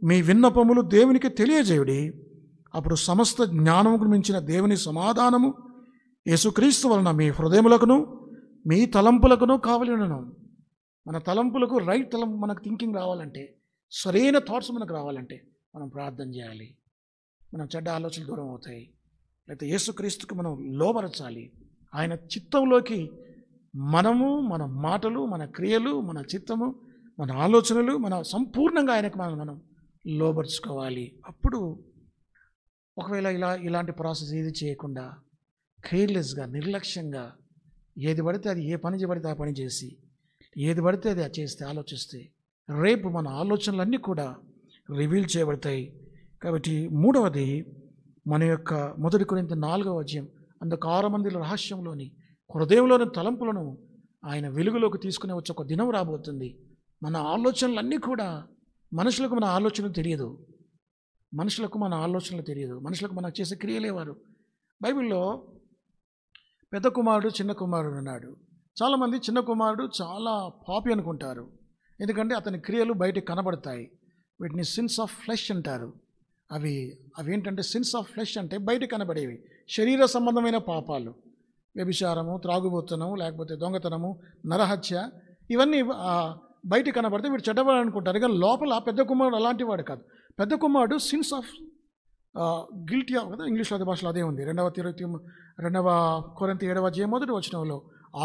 మీ విన్నపములు దేవునికి తెలియజేయుడి అప్పుడు సమస్త జ్ఞానముకు మించిన దేవుని సమాధానము యేసుక్రీస్తు వలన మీ హృదయములకును మీ తలంపులకును కావలినను మన తలంపులకు రైట్ తలంపు మనకు థింకింగ్ రావాలంటే సరైన థాట్స్ మనకు రావాలంటే మనం ప్రార్థన చేయాలి మనం చెడ్డ ఆలోచనలు దూరం అవుతాయి లేకపోతే యేసుక్రీస్తుకు మనం లోబరచాలి ఆయన చిత్తంలోకి మనము మన మాటలు మన క్రియలు మన చిత్తము మన ఆలోచనలు మన సంపూర్ణంగా ఆయనకు మనం మనం లోబరుచుకోవాలి అప్పుడు ఒకవేళ ఇలా ఇలాంటి ప్రాసెస్ ఏది చేయకుండా కేర్లెస్గా నిర్లక్ష్యంగా ఏది పడితే అది ఏ పని చేయబడితే ఆ పని చేసి ఏది పడితే అది చేస్తే ఆలోచిస్తే రేపు మన ఆలోచనలన్నీ కూడా రివీల్ చేయబడతాయి కాబట్టి మూడవది మన యొక్క మొదటి కొరింత నాలుగవ అధ్యయం అందుకు ఆరు మందిల రహస్యంలోని హృదయంలోని తలంపులను ఆయన వెలుగులోకి తీసుకునే వచ్చే ఒక దినం రాబోతుంది మన ఆలోచనలన్నీ కూడా మనుషులకు మన ఆలోచనలు తెలియదు మనుషులకు మన ఆలోచనలు తెలియదు మనుషులకు మనకు చేసే క్రియలేవారు బైబిల్లో పెద్ద కుమారుడు చిన్న కుమారుడు అన్నాడు చాలామంది చిన్న కుమారుడు చాలా పాపి అనుకుంటారు ఎందుకంటే అతని క్రియలు బయటికి కనబడతాయి వీటిని సిన్స్ ఆఫ్ ఫ్లెష్ అంటారు అవి అవి ఏంటంటే సిన్స్ ఆఫ్ ఫ్లెష్ అంటే బయట కనబడేవి శరీర సంబంధమైన పాపాలు వ్యభిచారము త్రాగుబోతనము లేకపోతే దొంగతనము నరహత్య ఇవన్నీ బయట కనబడితే వీడు చెడ్డవాడు అనుకుంటారు కానీ లోపల పెద్ద కుమారుడు అలాంటి వాడు కాదు పెద్ద కుమారుడు సిన్స్ ఆఫ్ గిల్టీ కదా ఇంగ్లీష్లో అదే భాషలో అదే ఉంది రెండవ తిరుగుతి రెండవ కొరంత ఏడవ అధ్యాయం మొదటి వచనంలో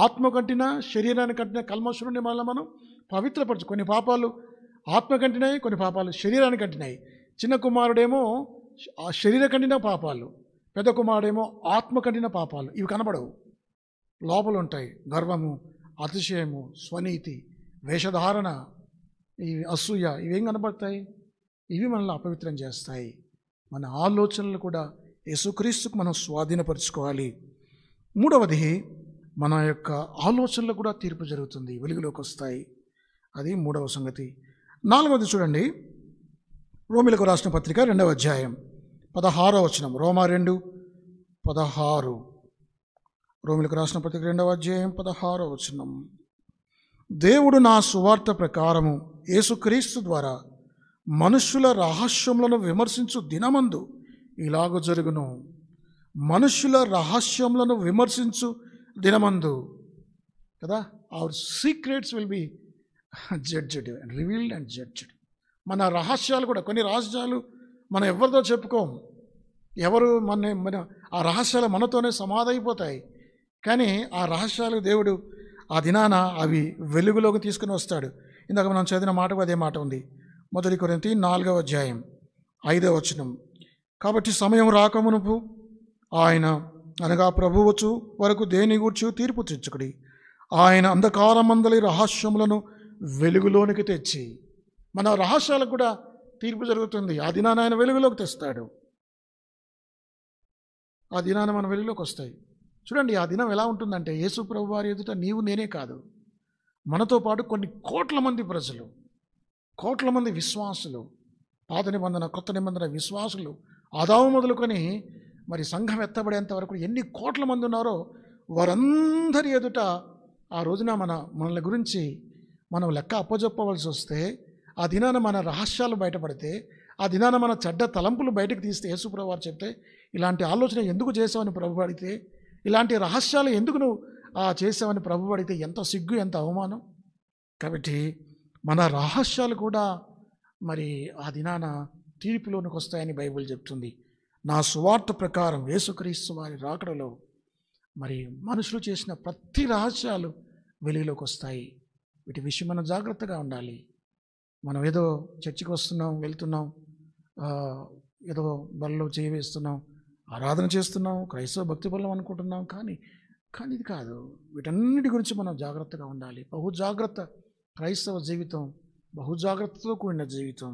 ఆత్మ కట్టిన శరీరాన్ని కట్టిన కల్మశుని మళ్ళీ మనం పవిత్రపరచు కొన్ని పాపాలు ఆత్మ కంటినాయి కొన్ని పాపాలు శరీరాన్ని కంటినాయి చిన్న కుమారుడేమో శరీర కంటిన పాపాలు పెద్ద కుమారుడేమో ఆత్మ కంటిన పాపాలు ఇవి కనబడవు లోపలు ఉంటాయి గర్వము అతిశయము స్వనీతి వేషధారణ ఇవి అసూయ ఇవేం కనబడతాయి ఇవి మనల్ని అపవిత్రం చేస్తాయి మన ఆలోచనలు కూడా యేసుక్రీస్తుకు మనం స్వాధీనపరచుకోవాలి మూడవది మన యొక్క ఆలోచనలు కూడా తీర్పు జరుగుతుంది వెలుగులోకి వస్తాయి అది మూడవ సంగతి నాలుగవది చూడండి రోమిలకు రాసిన పత్రిక రెండవ అధ్యాయం పదహారో వచనం రోమా రెండు పదహారు రోమిలకు రాసిన పత్రిక రెండవ అధ్యాయం పదహారో వచనం దేవుడు నా సువార్త ప్రకారము యేసుక్రీస్తు ద్వారా మనుష్యుల రహస్యములను విమర్శించు దినమందు ఇలాగ జరుగును మనుష్యుల రహస్యములను విమర్శించు దినమందు కదా our secrets will be judged revealed and judged మన రహస్యాలు కూడా కొన్ని రహస్యాలు మనం ఎవరితో చెప్పుకోం ఎవరు మన మన ఆ రహస్యాలు మనతోనే సమాధైపోతాయి కానీ ఆ రహస్యాలు దేవుడు ఆ దినాన అవి వెలుగులోకి తీసుకుని వస్తాడు ఇందాక మనం చదివిన మాట అదే మాట ఉంది మొదటి కొరింతి నాలుగవ అధ్యాయం ఐదవ వచనం కాబట్టి సమయం రాకమునుపు ఆయన అనగా ప్రభువచ్చు వరకు దేని గూర్చి తీర్పు తెచ్చుకుడి ఆయన అంధకారమందలి రహస్యములను వెలుగులోనికి తెచ్చి మన రహస్యాలకు కూడా తీర్పు జరుగుతుంది ఆ దినాన ఆయన వెలుగులోకి తెస్తాడు ఆ దినాన మన వెలుగులోకి వస్తాయి చూడండి ఆ దినం ఎలా ఉంటుందంటే యేసు ప్రభు వారి ఎదుట నీవు నేనే కాదు మనతో పాటు కొన్ని కోట్ల మంది ప్రజలు కోట్ల మంది విశ్వాసులు పాత నిబంధన కొత్త నిబంధన విశ్వాసులు ఆదావు మొదలుకొని మరి సంఘం ఎత్తబడేంత వరకు ఎన్ని కోట్ల మంది ఉన్నారో వారందరి ఎదుట ఆ రోజున మన మనల్ని గురించి మనం లెక్క అప్పజెప్పవలసి వస్తే ఆ దినాన మన రహస్యాలు బయటపడితే ఆ దినాన మన చెడ్డ తలంపులు బయటకు తీస్తే యేసుప్రభు వారు చెప్తే ఇలాంటి ఆలోచన ఎందుకు చేసావని ప్రభు పడితే ఇలాంటి రహస్యాలు ఎందుకు నువ్వు చేసావని ప్రభు పడితే ఎంత సిగ్గు ఎంత అవమానం కాబట్టి మన రహస్యాలు కూడా మరి ఆ దినాన తీర్పులోనికి వస్తాయని బైబిల్ చెప్తుంది నా సువార్త ప్రకారం యేసుక్రీస్తు వారి రాకడలో మరి మనుషులు చేసిన ప్రతి రహస్యాలు వెలుగులోకి వస్తాయి వీటి విషయం మనం జాగ్రత్తగా ఉండాలి మనం ఏదో చర్చికి వస్తున్నాం వెళ్తున్నాం ఏదో బలలో చేయవేస్తున్నాం ఆరాధన చేస్తున్నాం క్రైస్తవ భక్తి బలం అనుకుంటున్నాం కానీ కానీ ఇది కాదు వీటన్నిటి గురించి మనం జాగ్రత్తగా ఉండాలి బహు జాగ్రత్త క్రైస్తవ జీవితం బహుజాగ్రత్తతో కూడిన జీవితం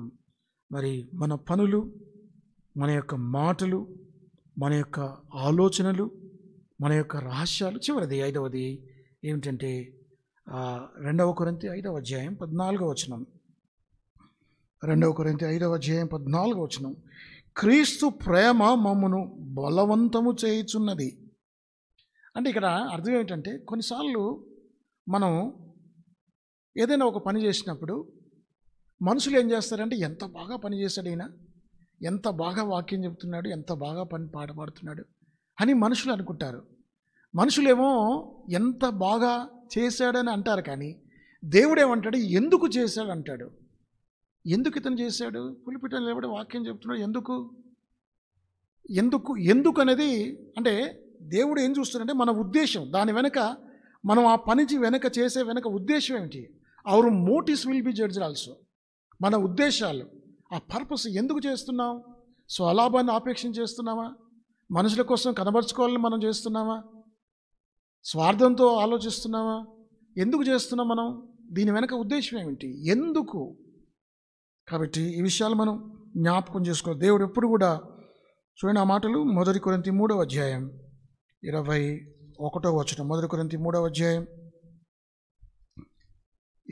మరి మన పనులు మన యొక్క మాటలు మన యొక్క ఆలోచనలు మన యొక్క రహస్యాలు చివరిది ఐదవది ఏమిటంటే రెండవ కొరింత ఐదవ అధ్యాయం పద్నాలుగో వచనం రెండవ కొరింత ఐదవ అధ్యాయం పద్నాలుగో వచనం క్రీస్తు ప్రేమ మమ్మను బలవంతము చేయుచున్నది అంటే ఇక్కడ అర్థం ఏమిటంటే కొన్నిసార్లు మనం ఏదైనా ఒక పని చేసినప్పుడు మనుషులు ఏం చేస్తారంటే ఎంత బాగా పని చేశాడు ఈయన ఎంత బాగా వాక్యం చెబుతున్నాడు ఎంత బాగా పని పాట పాడుతున్నాడు అని మనుషులు అనుకుంటారు మనుషులేమో ఎంత బాగా చేశాడని అంటారు కానీ దేవుడు ఏమంటాడు ఎందుకు చేశాడు అంటాడు ఎందుకు ఇతను చేశాడు పులిపిటం లేబడి వాక్యం చెప్తున్నాడు ఎందుకు ఎందుకు ఎందుకు అనేది అంటే దేవుడు ఏం చూస్తున్నాడంటే మన ఉద్దేశం దాని వెనక మనం ఆ పనిచి వెనక చేసే వెనక ఉద్దేశం ఏమిటి our motives will be judged also మన ఉద్దేశాలు ఆ పర్పస్ ఎందుకు చేస్తున్నాం స్వలాభాన్ని ఆపేక్షణ చేస్తున్నామా మనుషుల కోసం కనబరుచుకోవాలని మనం చేస్తున్నామా స్వార్థంతో ఆలోచిస్తున్నామా ఎందుకు చేస్తున్నాం మనం దీని వెనక ఉద్దేశం ఏమిటి ఎందుకు కాబట్టి ఈ విషయాలు మనం జ్ఞాపకం చేసుకోవాలి దేవుడు ఎప్పుడు కూడా చూడండి ఆ మాటలు మొదటి కొరింత మూడవ అధ్యాయం ఇరవై ఒకటో వచ్చిన మొదటి కొరింత మూడవ అధ్యాయం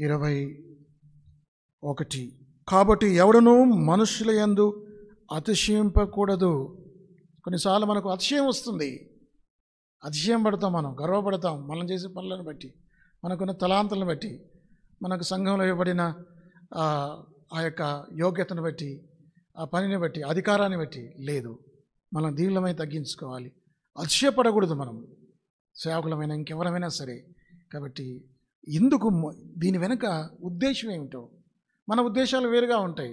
ఇరవై ఒకటి కాబట్టి ఎవడనూ మనుషుల యందు అతిశయింపకూడదు కొన్నిసార్లు మనకు అతిశయం వస్తుంది అతిశయం పడతాం మనం గర్వపడతాం మనం చేసే పనులను బట్టి మనకున్న తలాంతలను బట్టి మనకు సంఘంలో ఇవ్వబడిన ఆ యొక్క యోగ్యతను బట్టి ఆ పనిని బట్టి అధికారాన్ని బట్టి లేదు మనం దీనిలమై తగ్గించుకోవాలి అతిశయపడకూడదు మనం సేవకులమైన ఇంకెవరమైనా సరే కాబట్టి ఎందుకు దీని వెనుక ఉద్దేశం ఏమిటో మన ఉద్దేశాలు వేరుగా ఉంటాయి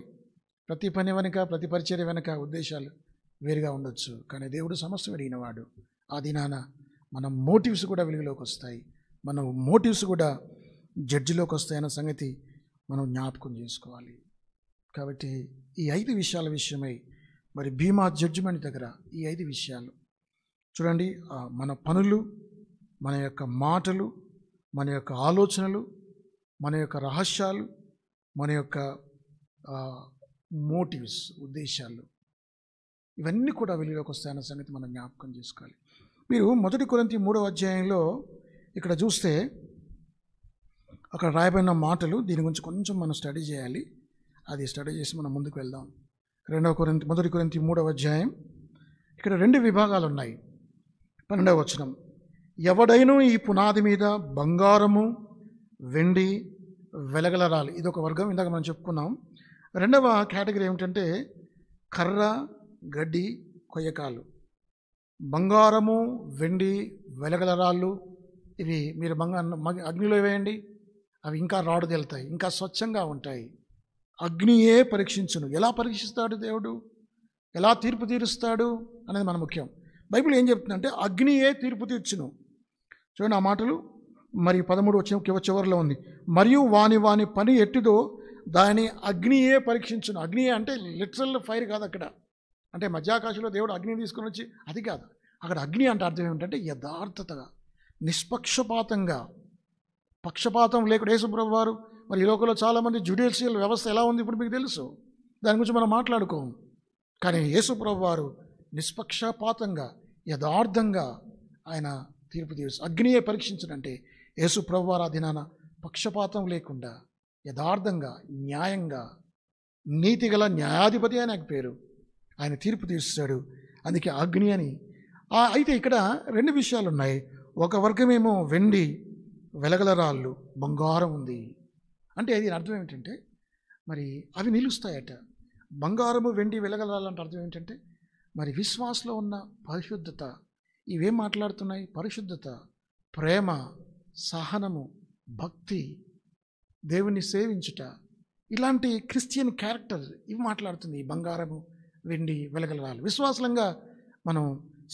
ప్రతి పని వెనుక ప్రతి పరిచర్య వెనుక ఉద్దేశాలు వేరుగా ఉండొచ్చు కానీ దేవుడు సమస్య వెలిగినవాడు ఆ దినాన మన మోటివ్స్ కూడా వెలుగులోకి వస్తాయి మన మోటివ్స్ కూడా జడ్జిలోకి వస్తాయన్న సంగతి మనం జ్ఞాపకం చేసుకోవాలి కాబట్టి ఈ ఐదు విషయాల విషయమై మరి భీమా జడ్జిమెంట్ దగ్గర ఈ ఐదు విషయాలు చూడండి మన పనులు మన యొక్క మాటలు మన యొక్క ఆలోచనలు మన యొక్క రహస్యాలు మన యొక్క మోటివ్స్ ఉద్దేశాలు ఇవన్నీ కూడా వెలుగులోకి వస్తాయన్న సంగతి మనం జ్ఞాపకం చేసుకోవాలి మీరు మొదటి కొరంతి మూడవ అధ్యాయంలో ఇక్కడ చూస్తే అక్కడ రాయబడిన మాటలు దీని గురించి కొంచెం మనం స్టడీ చేయాలి అది స్టడీ చేసి మనం ముందుకు వెళ్దాం రెండవ కొరంతి మొదటి కొరంతి మూడవ అధ్యాయం ఇక్కడ రెండు విభాగాలు ఉన్నాయి పన్నెండవ వచనం ఎవడైనా ఈ పునాది మీద బంగారము వెండి వెలగలరాలి ఇది ఒక వర్గం ఇందాక మనం చెప్పుకున్నాం రెండవ కేటగిరీ ఏమిటంటే కర్ర గడ్డి కొయ్యకాలు బంగారము వెండి వెలగలరాళ్ళు ఇవి మీరు బంగారం అగ్నిలో వేయండి అవి ఇంకా రాడు తేలుతాయి ఇంకా స్వచ్ఛంగా ఉంటాయి అగ్నియే పరీక్షించును ఎలా పరీక్షిస్తాడు దేవుడు ఎలా తీర్పు తీరుస్తాడు అనేది మన ముఖ్యం బైబిల్ ఏం చెప్తుందంటే అగ్నియే తీర్పు తీర్చును చూడండి ఆ మాటలు మరి పదమూడు వచ్చిన చివరిలో ఉంది మరియు వాని వాని పని ఎట్టిదో దాని అగ్నియే పరీక్షించును అగ్ని అంటే లిటరల్ ఫైర్ కాదు అక్కడ అంటే మధ్యాకాశంలో దేవుడు అగ్ని తీసుకుని వచ్చి అది కాదు అక్కడ అగ్ని అంటే అర్థం ఏమిటంటే యథార్థతగా నిష్పక్షపాతంగా పక్షపాతం లేకుండా యేసుప్రభు వారు మరి ఈ లోకంలో చాలామంది జ్యుడిషియల్ వ్యవస్థ ఎలా ఉంది ఇప్పుడు మీకు తెలుసు దాని గురించి మనం మాట్లాడుకోము కానీ యేసుప్రభు వారు నిష్పక్షపాతంగా యథార్థంగా ఆయన తీర్పు తీర్చు అగ్నియే పరీక్షించడంటే యేసు ప్రభువారా దినాన పక్షపాతం లేకుండా యథార్థంగా న్యాయంగా నీతి గల న్యాయాధిపతి అని నాకు పేరు ఆయన తీర్పు తీరుస్తాడు అందుకే అగ్ని అని అయితే ఇక్కడ రెండు విషయాలు ఉన్నాయి ఒక వర్గమేమో వెండి వెలగల రాళ్ళు బంగారం ఉంది అంటే దీని అర్థం ఏమిటంటే మరి అవి నిలుస్తాయట బంగారము వెండి అంటే అర్థం ఏంటంటే మరి విశ్వాసలో ఉన్న పరిశుద్ధత ఇవేం మాట్లాడుతున్నాయి పరిశుద్ధత ప్రేమ సహనము భక్తి దేవుని సేవించుట ఇలాంటి క్రిస్టియన్ క్యారెక్టర్ ఇవి మాట్లాడుతుంది ఈ బంగారము వెండి వెలగలరాలు విశ్వాసంగా మనం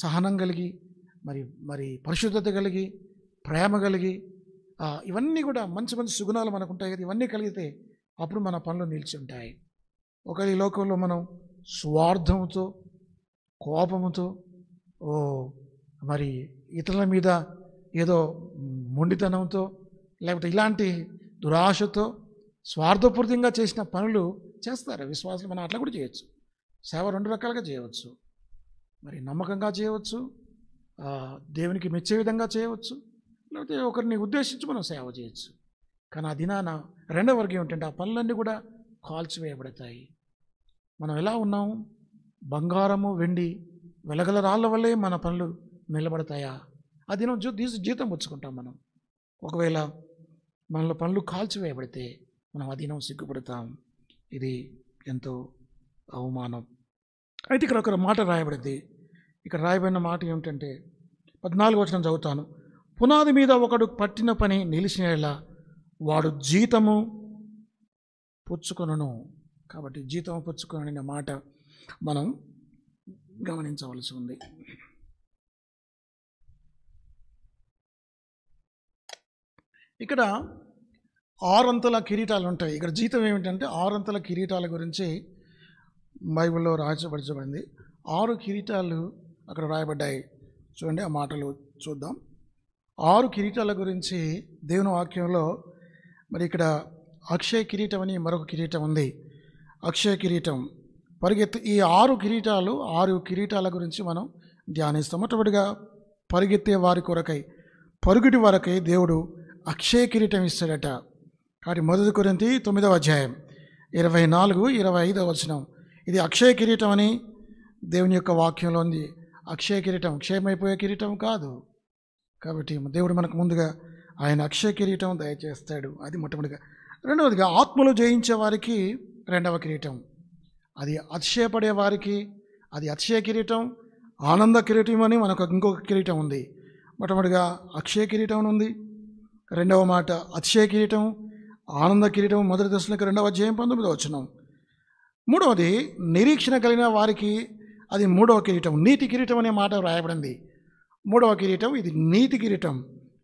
సహనం కలిగి మరి మరి పరిశుద్ధత కలిగి ప్రేమ కలిగి ఇవన్నీ కూడా మంచి మంచి సుగుణాలు మనకు ఉంటాయి కదా ఇవన్నీ కలిగితే అప్పుడు మన పనులు నిలిచి ఉంటాయి ఒక ఈ లోకంలో మనం స్వార్థముతో కోపముతో ఓ మరి ఇతరుల మీద ఏదో మొండితనంతో లేకపోతే ఇలాంటి దురాశతో స్వార్థపూరితంగా చేసిన పనులు చేస్తారు విశ్వాసులు మనం అట్లా కూడా చేయొచ్చు సేవ రెండు రకాలుగా చేయవచ్చు మరి నమ్మకంగా చేయవచ్చు దేవునికి మెచ్చే విధంగా చేయవచ్చు లేకపోతే ఒకరిని ఉద్దేశించి మనం సేవ చేయొచ్చు కానీ ఆ దినాన రెండవ వర్గం ఏంటంటే ఆ పనులన్నీ కూడా కాల్చివేయబడతాయి మనం ఎలా ఉన్నాము బంగారము వెండి వెలగల రాళ్ళ వల్లే మన పనులు నిలబడతాయా ఆ దినం జీ తీసి జీతం పుచ్చుకుంటాం మనం ఒకవేళ మనలో పనులు కాల్చివేయబడితే మనం ఆ దినం సిగ్గుపడతాం ఇది ఎంతో అవమానం అయితే ఇక్కడ ఒకరు మాట రాయబడింది ఇక్కడ రాయబడిన మాట ఏమిటంటే పద్నాలుగు వచ్చిన చదువుతాను పునాది మీద ఒకడు పట్టిన పని నిలిచినలా వాడు జీతము పుచ్చుకొనను కాబట్టి జీతం పుచ్చుకొనని మాట మనం గమనించవలసి ఉంది ఇక్కడ ఆరంతల కిరీటాలు ఉంటాయి ఇక్కడ జీతం ఏమిటంటే ఆరంతల కిరీటాల గురించి బైబిల్లో రాచబరచబడింది ఆరు కిరీటాలు అక్కడ రాయబడ్డాయి చూడండి ఆ మాటలు చూద్దాం ఆరు కిరీటాల గురించి దేవుని వాక్యంలో మరి ఇక్కడ అక్షయ కిరీటం అని మరొక కిరీటం ఉంది అక్షయ కిరీటం పరిగెత్తు ఈ ఆరు కిరీటాలు ఆరు కిరీటాల గురించి మనం ధ్యానిస్తాం మొట్టమొదటిగా పరిగెత్తే వారి కొరకై పరుగుటి వరకై దేవుడు అక్షయ కిరీటం ఇస్తాడట కాబట్టి మొదటి కొరింతి తొమ్మిదవ అధ్యాయం ఇరవై నాలుగు ఇరవై ఐదవ వచనం ఇది అక్షయ కిరీటం అని దేవుని యొక్క వాక్యంలో ఉంది అక్షయ కిరీటం క్షయమైపోయే కిరీటం కాదు కాబట్టి దేవుడు మనకు ముందుగా ఆయన అక్షయ కిరీటం దయచేస్తాడు అది మొట్టమొదటిగా రెండవదిగా ఆత్మలు జయించే వారికి రెండవ కిరీటం అది అతిశయపడే వారికి అది అతిశయ కిరీటం ఆనంద కిరీటం అని మనకు ఇంకొక కిరీటం ఉంది మొట్టమొదటిగా అక్షయ కిరీటం ఉంది రెండవ మాట అతిశయ కిరీటం ఆనంద కిరీటం మొదటి దశలకు రెండవ అధ్యాయం పంతొమ్మిదో వచనం మూడవది నిరీక్షణ కలిగిన వారికి అది మూడవ కిరీటం నీతి కిరీటం అనే మాట వ్రాయబడింది మూడవ కిరీటం ఇది నీతి కిరీటం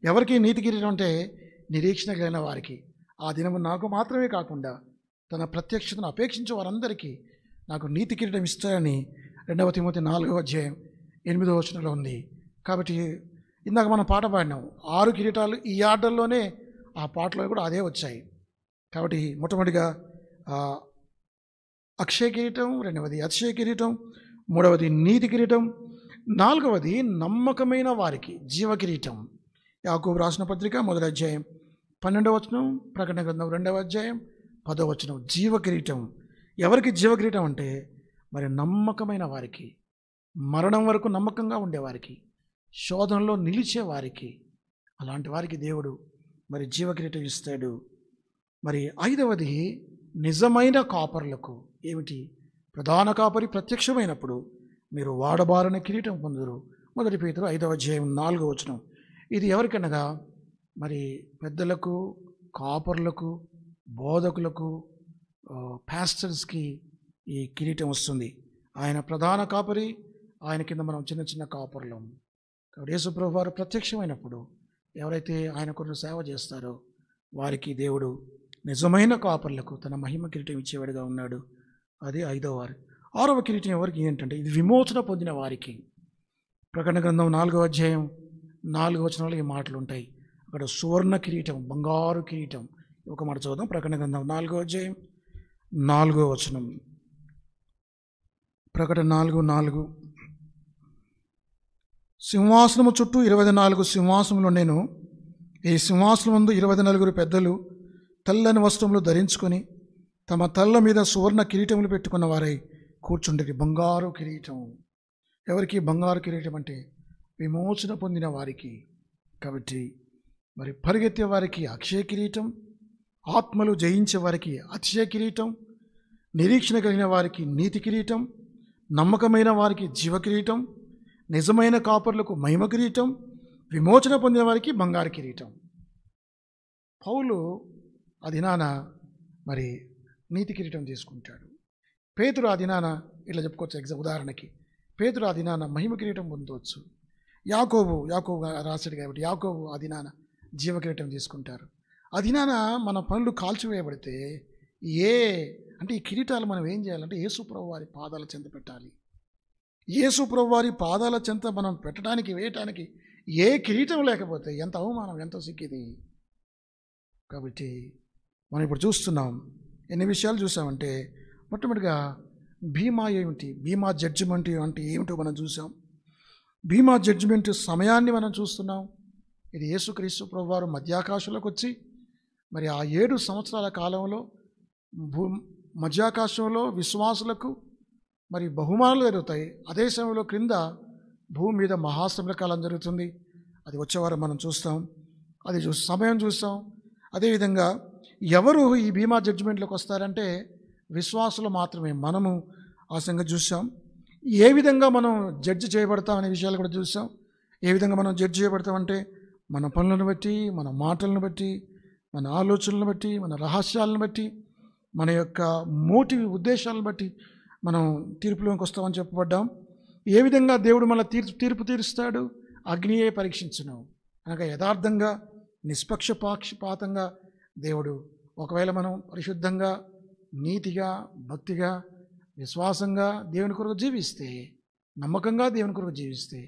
ఎవరికి నీతి కిరీటం అంటే నిరీక్షణ కలిగిన వారికి ఆ దినము నాకు మాత్రమే కాకుండా తన ప్రత్యక్షతను అపేక్షించే వారందరికీ నాకు నీతి కిరీటం ఇస్తాయని రెండవ తిమ్మతి నాలుగవ అధ్యాయం ఎనిమిదవ వచనంలో ఉంది కాబట్టి ఇందాక మనం పాట పాడినాం ఆరు కిరీటాలు ఈ ఆర్డర్లోనే ఆ పాటలో కూడా అదే వచ్చాయి కాబట్టి మొట్టమొదటిగా అక్షయ కిరీటం రెండవది అక్షయ కిరీటం మూడవది నీతి కిరీటం నాలుగవది నమ్మకమైన వారికి జీవ కిరీటం యాకూబు రాసిన పత్రిక మొదటి అధ్యాయం పన్నెండవ వచనం ప్రకటన గ్రంథం రెండవ అధ్యాయం పదో వచనం జీవ కిరీటం ఎవరికి జీవ కిరీటం అంటే మరి నమ్మకమైన వారికి మరణం వరకు నమ్మకంగా ఉండేవారికి శోధనలో నిలిచే వారికి అలాంటి వారికి దేవుడు మరి జీవకిరీటం ఇస్తాడు మరి ఐదవది నిజమైన కాపర్లకు ఏమిటి ప్రధాన కాపరి ప్రత్యక్షమైనప్పుడు మీరు వాడబారని కిరీటం పొందురు మొదటి పేతురు ఐదవ జయం నాలుగవ వచనం ఇది ఎవరికనగా మరి పెద్దలకు కాపర్లకు బోధకులకు ప్యాస్టర్స్కి ఈ కిరీటం వస్తుంది ఆయన ప్రధాన కాపరి ఆయన కింద మనం చిన్న చిన్న కాపర్లం కాబట్టి యేసుప్రభు వారు ప్రత్యక్షమైనప్పుడు ఎవరైతే ఆయన కొన్ని సేవ చేస్తారో వారికి దేవుడు నిజమైన కాపర్లకు తన మహిమ కిరీటం ఇచ్చేవాడిగా ఉన్నాడు అది ఐదో వారు ఆరవ కిరీటం ఎవరికి ఏంటంటే ఇది విమోచన పొందిన వారికి ప్రకటన గ్రంథం నాలుగో అధ్యాయం నాలుగో వచనాలు ఈ మాటలు ఉంటాయి అక్కడ సువర్ణ కిరీటం బంగారు కిరీటం ఒక మాట చూద్దాం ప్రకటన గ్రంథం నాలుగో అధ్యాయం నాలుగో వచనం ప్రకటన నాలుగు నాలుగు సింహాసనము చుట్టూ ఇరవై నాలుగు సింహాసనములు నేను ఈ సింహాసనం ముందు ఇరవై నలుగురు పెద్దలు తెల్లని వస్త్రములు ధరించుకొని తమ తల్ల మీద సువర్ణ కిరీటములు పెట్టుకున్న వారై కూర్చుండేది బంగారు కిరీటం ఎవరికి బంగారు కిరీటం అంటే విమోచన పొందిన వారికి కాబట్టి మరి పరిగెత్తే వారికి అక్షయ కిరీటం ఆత్మలు జయించే వారికి అతిశయ కిరీటం నిరీక్షణ కలిగిన వారికి నీతి కిరీటం నమ్మకమైన వారికి జీవ కిరీటం నిజమైన కాపర్లకు మహిమ కిరీటం విమోచన పొందిన వారికి బంగారు కిరీటం పౌలు అది నాన మరి నీతి కిరీటం తీసుకుంటాడు పేతురు అధినాన ఇట్లా చెప్పుకోవచ్చు ఎగ్జా ఉదాహరణకి పేతురు అధినాన మహిమ కిరీటం పొందవచ్చు యాకోబు యాకోబు రాశాడు కాబట్టి యాకోబు అది నాన జీవ కిరీటం తీసుకుంటారు అది నాన మన పనులు కాల్చివేయబడితే ఏ అంటే ఈ కిరీటాలు మనం ఏం చేయాలంటే ఏసుప్రభు వారి పాదాలు చెంత పెట్టాలి యేసు ప్రభువారి పాదాల చెంత మనం పెట్టడానికి వేయటానికి ఏ కిరీటం లేకపోతే ఎంత అవమానం ఎంత సిక్కిది కాబట్టి మనం ఇప్పుడు చూస్తున్నాం ఎన్ని విషయాలు చూసామంటే మొట్టమొదటిగా భీమా ఏమిటి భీమా జడ్జిమెంట్ అంటే ఏమిటో మనం చూసాం భీమా జడ్జిమెంట్ సమయాన్ని మనం చూస్తున్నాం ఇది యేసుక్రీస్తు ప్రభు వారు మధ్యాకాశంలోకి వచ్చి మరి ఆ ఏడు సంవత్సరాల కాలంలో భూ మధ్యాకాశంలో విశ్వాసులకు మరి బహుమానాలు జరుగుతాయి అదే సమయంలో క్రింద భూమి మీద మహాశ్రమల కాలం జరుగుతుంది అది వచ్చేవారం మనం చూస్తాం అది చూ సమయం చూస్తాం అదేవిధంగా ఎవరు ఈ బీమా జడ్జిమెంట్లోకి వస్తారంటే విశ్వాసులు మాత్రమే మనము ఆ సంగతి చూసాం ఏ విధంగా మనం జడ్జి చేయబడతాం అనే విషయాలు కూడా చూసాం ఏ విధంగా మనం జడ్జి చేయబడతామంటే మన పనులను బట్టి మన మాటలను బట్టి మన ఆలోచనలను బట్టి మన రహస్యాలను బట్టి మన యొక్క మోటివ్ ఉద్దేశాలను బట్టి మనం తీర్పులోకి వస్తామని చెప్పబడ్డాం ఏ విధంగా దేవుడు మన తీర్పు తీర్పు తీరుస్తాడు అగ్నియే పరీక్షించను అనగా యథార్థంగా నిష్పక్షపాక్షపాతంగా దేవుడు ఒకవేళ మనం పరిశుద్ధంగా నీతిగా భక్తిగా విశ్వాసంగా దేవుని కొరకు జీవిస్తే నమ్మకంగా దేవుని కొరకు జీవిస్తే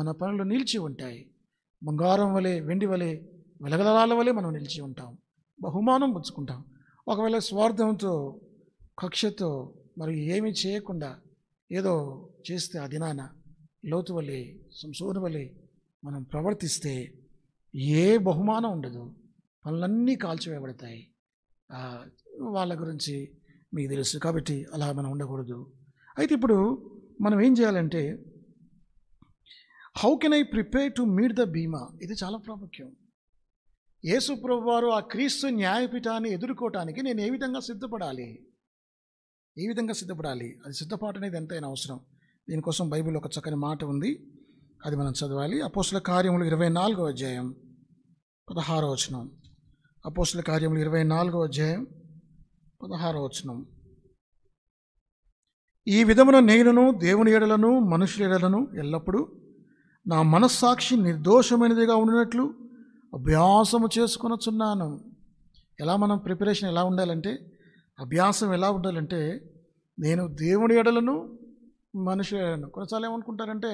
మన పనులు నిలిచి ఉంటాయి బంగారం వలె వెండి వలె వెలగలరాల వలె మనం నిలిచి ఉంటాం బహుమానం పుచ్చుకుంటాం ఒకవేళ స్వార్థంతో కక్షతో మరి ఏమీ చేయకుండా ఏదో చేస్తే ఆ దినాన లోతు వలె సంశోధన వలె మనం ప్రవర్తిస్తే ఏ బహుమానం ఉండదు పనులన్నీ కాల్చివేయబడతాయి వాళ్ళ గురించి మీకు తెలుసు కాబట్టి అలా మనం ఉండకూడదు అయితే ఇప్పుడు మనం ఏం చేయాలంటే how can I prepare to meet the bema ఇది చాలా ప్రాముఖ్యం యేసు ప్రభు వారు ఆ క్రీస్తు న్యాయపీఠాన్ని ఎదుర్కోవటానికి నేను ఏ విధంగా సిద్ధపడాలి ఏ విధంగా సిద్ధపడాలి అది సిద్ధపాటు అనేది ఎంతైనా అవసరం దీనికోసం బైబిల్ ఒక చక్కని మాట ఉంది అది మనం చదవాలి అపోసుల కార్యములు ఇరవై నాలుగో అధ్యాయం పదహారో వచనం అపోసుల కార్యములు ఇరవై నాలుగో అధ్యాయం పదహారో వచనం ఈ విధమున నేనును దేవుని ఏడలను మనుషుల ఏడలను ఎల్లప్పుడూ నా మనస్సాక్షి నిర్దోషమైనదిగా ఉండినట్లు అభ్యాసము చేసుకొనొచ్చున్నాను ఎలా మనం ప్రిపరేషన్ ఎలా ఉండాలంటే అభ్యాసం ఎలా ఉండాలంటే నేను దేవుని ఎడలను మనుషులు ఎడలను కొన్నిసార్లు ఏమనుకుంటారంటే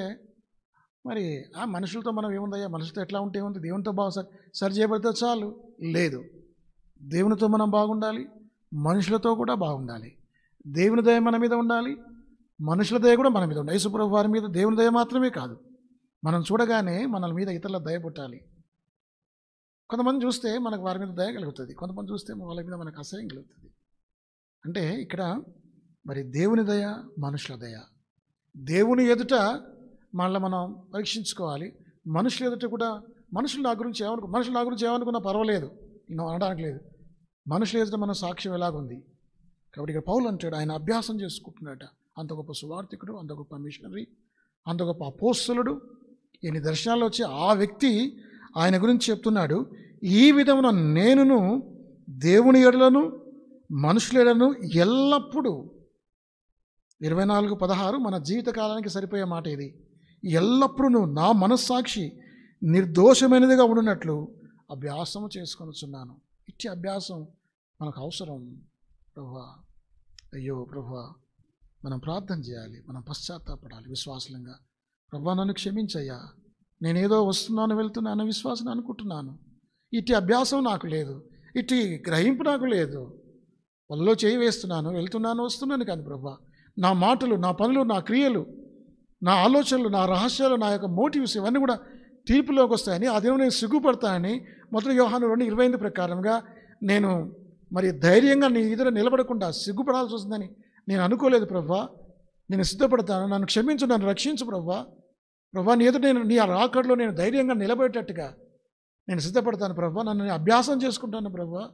మరి ఆ మనుషులతో మనం ఏముందయ్యా మనుషులతో ఎట్లా ఉంటే ఏముంది దేవునితో బాగా సరి సరి చేయబడితే చాలు లేదు దేవునితో మనం బాగుండాలి మనుషులతో కూడా బాగుండాలి దేవుని దయ మన మీద ఉండాలి మనుషుల దయ కూడా మన మీద ఉండాలి యేసుప్రభు వారి మీద దేవుని దయ మాత్రమే కాదు మనం చూడగానే మనల మీద ఇతరుల దయ పుట్టాలి కొంతమంది చూస్తే మనకు వారి మీద దయ కలుగుతుంది కొంతమంది చూస్తే వాళ్ళ మీద మనకు అసహ్యం కలుగుతుంది అంటే ఇక్కడ మరి దేవుని దయ మనుషుల దయ దేవుని ఎదుట మళ్ళీ మనం పరీక్షించుకోవాలి మనుషుల ఎదుట కూడా మనుషులు నా గురించి ఏమనుకు మనుషులు నా గురించి ఏమనుకున్నా పర్వాలేదు ఇంకా అనడానికి లేదు మనుషుల ఎదుట మన సాక్ష్యం ఎలాగుంది కాబట్టి ఇక్కడ పౌలు అంటాడు ఆయన అభ్యాసం చేసుకుంటున్నాట అంత గొప్ప సువార్థికుడు అంత గొప్ప మిషనరీ అంత గొప్ప అపోస్తులుడు ఎన్ని దర్శనాలు వచ్చి ఆ వ్యక్తి ఆయన గురించి చెప్తున్నాడు ఈ విధమున నేనును దేవుని ఎడలను మనుషులను ఎల్లప్పుడూ ఇరవై నాలుగు పదహారు మన జీవితకాలానికి సరిపోయే మాట ఇది ఎల్లప్పుడూ నువ్వు నా మనస్సాక్షి నిర్దోషమైనదిగా ఉండినట్లు అభ్యాసం చున్నాను ఇట్టి అభ్యాసం మనకు అవసరం ప్రభా అయ్యో ప్రభా మనం ప్రార్థన చేయాలి మనం పశ్చాత్తాపడాలి విశ్వాసంగా ప్రభా నన్ను క్షమించయ్యా నేనేదో వస్తున్నాను వెళ్తున్నాను విశ్వాసం అనుకుంటున్నాను ఇట్టి అభ్యాసం నాకు లేదు ఇట్టి గ్రహింపు నాకు లేదు వాళ్ళలో చేయి వేస్తున్నాను వెళ్తున్నాను వస్తున్నాను కానీ ప్రభా నా మాటలు నా పనులు నా క్రియలు నా ఆలోచనలు నా రహస్యాలు నా యొక్క మోటివ్స్ ఇవన్నీ కూడా తీర్పులోకి వస్తాయని దినం నేను సిగ్గుపడతానని మొదటి యోహాను రెండు ఇరవై ఐదు ప్రకారంగా నేను మరి ధైర్యంగా నీ ఇద్దరు నిలబడకుండా సిగ్గుపడాల్సి వస్తుందని నేను అనుకోలేదు ప్రభా నేను సిద్ధపడతాను నన్ను క్షమించు నన్ను రక్షించు ప్రభా ప్రభా నీ ఎదురు నేను నీ ఆ రాకడలో నేను ధైర్యంగా నిలబడేటట్టుగా నేను సిద్ధపడతాను ప్రభా నన్ను అభ్యాసం చేసుకుంటాను ప్రభా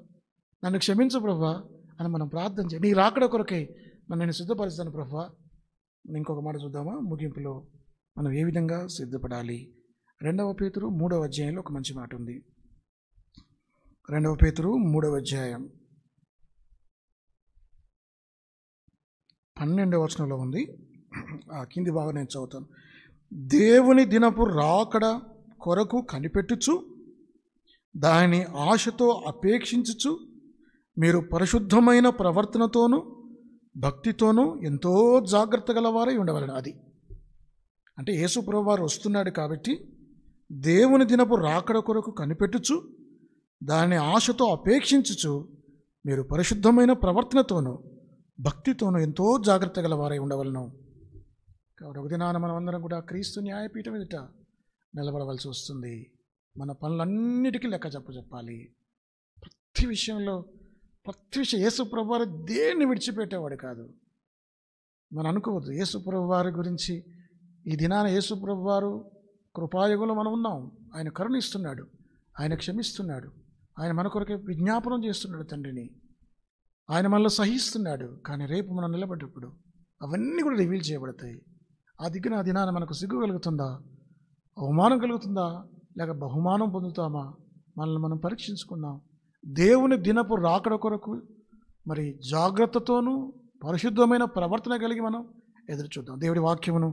నన్ను క్షమించు ప్రభా అని మనం ప్రార్థన చేయ నీ రాకడ కొరకే మనం నేను సిద్ధపరుస్తాను ప్రభు ఇంకొక మాట చూద్దామా ముగింపులో మనం ఏ విధంగా సిద్ధపడాలి రెండవ పేతురు మూడవ అధ్యాయంలో ఒక మంచి మాట ఉంది రెండవ పేతురు మూడవ అధ్యాయం పన్నెండవ వచనంలో ఉంది ఆ కింది బాగా నేను చదువుతాను దేవుని దినపు రాకడ కొరకు కనిపెట్టుచు దాని ఆశతో అపేక్షించుచు మీరు పరిశుద్ధమైన ప్రవర్తనతోనూ భక్తితోనూ ఎంతో జాగ్రత్త గలవారై ఉండవలను అది అంటే యేసుప్రభు వారు వస్తున్నాడు కాబట్టి దేవుని దినపు రాకడ కొరకు కనిపెట్టుచు దాని ఆశతో అపేక్షించుచు మీరు పరిశుద్ధమైన ప్రవర్తనతోనూ భక్తితోనూ ఎంతో జాగ్రత్త గలవారై ఉండవలను కాబట్టి ఒక దినాన మనమందరం కూడా క్రీస్తు న్యాయపీఠం ఎదుట నిలబడవలసి వస్తుంది మన పనులన్నిటికీ లెక్క చెప్ప చెప్పాలి ప్రతి విషయంలో ప్రత్యక్ష యేసుప్రభు వారు దేన్ని విడిచిపెట్టేవాడు కాదు మనం అనుకోవద్దు యేసుప్రభు వారి గురించి ఈ దినాన యేసుప్రభు వారు కృపాయుగులు మనం ఉన్నాం ఆయన కరుణిస్తున్నాడు ఆయన క్షమిస్తున్నాడు ఆయన మన కొరకే విజ్ఞాపనం చేస్తున్నాడు తండ్రిని ఆయన మనలో సహిస్తున్నాడు కానీ రేపు మనం నిలబడ్డప్పుడు అవన్నీ కూడా రివీల్ చేయబడతాయి ఆ దిగ్గున ఆ దినాన మనకు సిగ్గు కలుగుతుందా అవమానం కలుగుతుందా లేక బహుమానం పొందుతామా మనల్ని మనం పరీక్షించుకుందాం దేవుని దినపు రాకడ కొరకు మరి జాగ్రత్తతోనూ పరిశుద్ధమైన ప్రవర్తన కలిగి మనం ఎదురు చూద్దాం దేవుడి వాక్యమును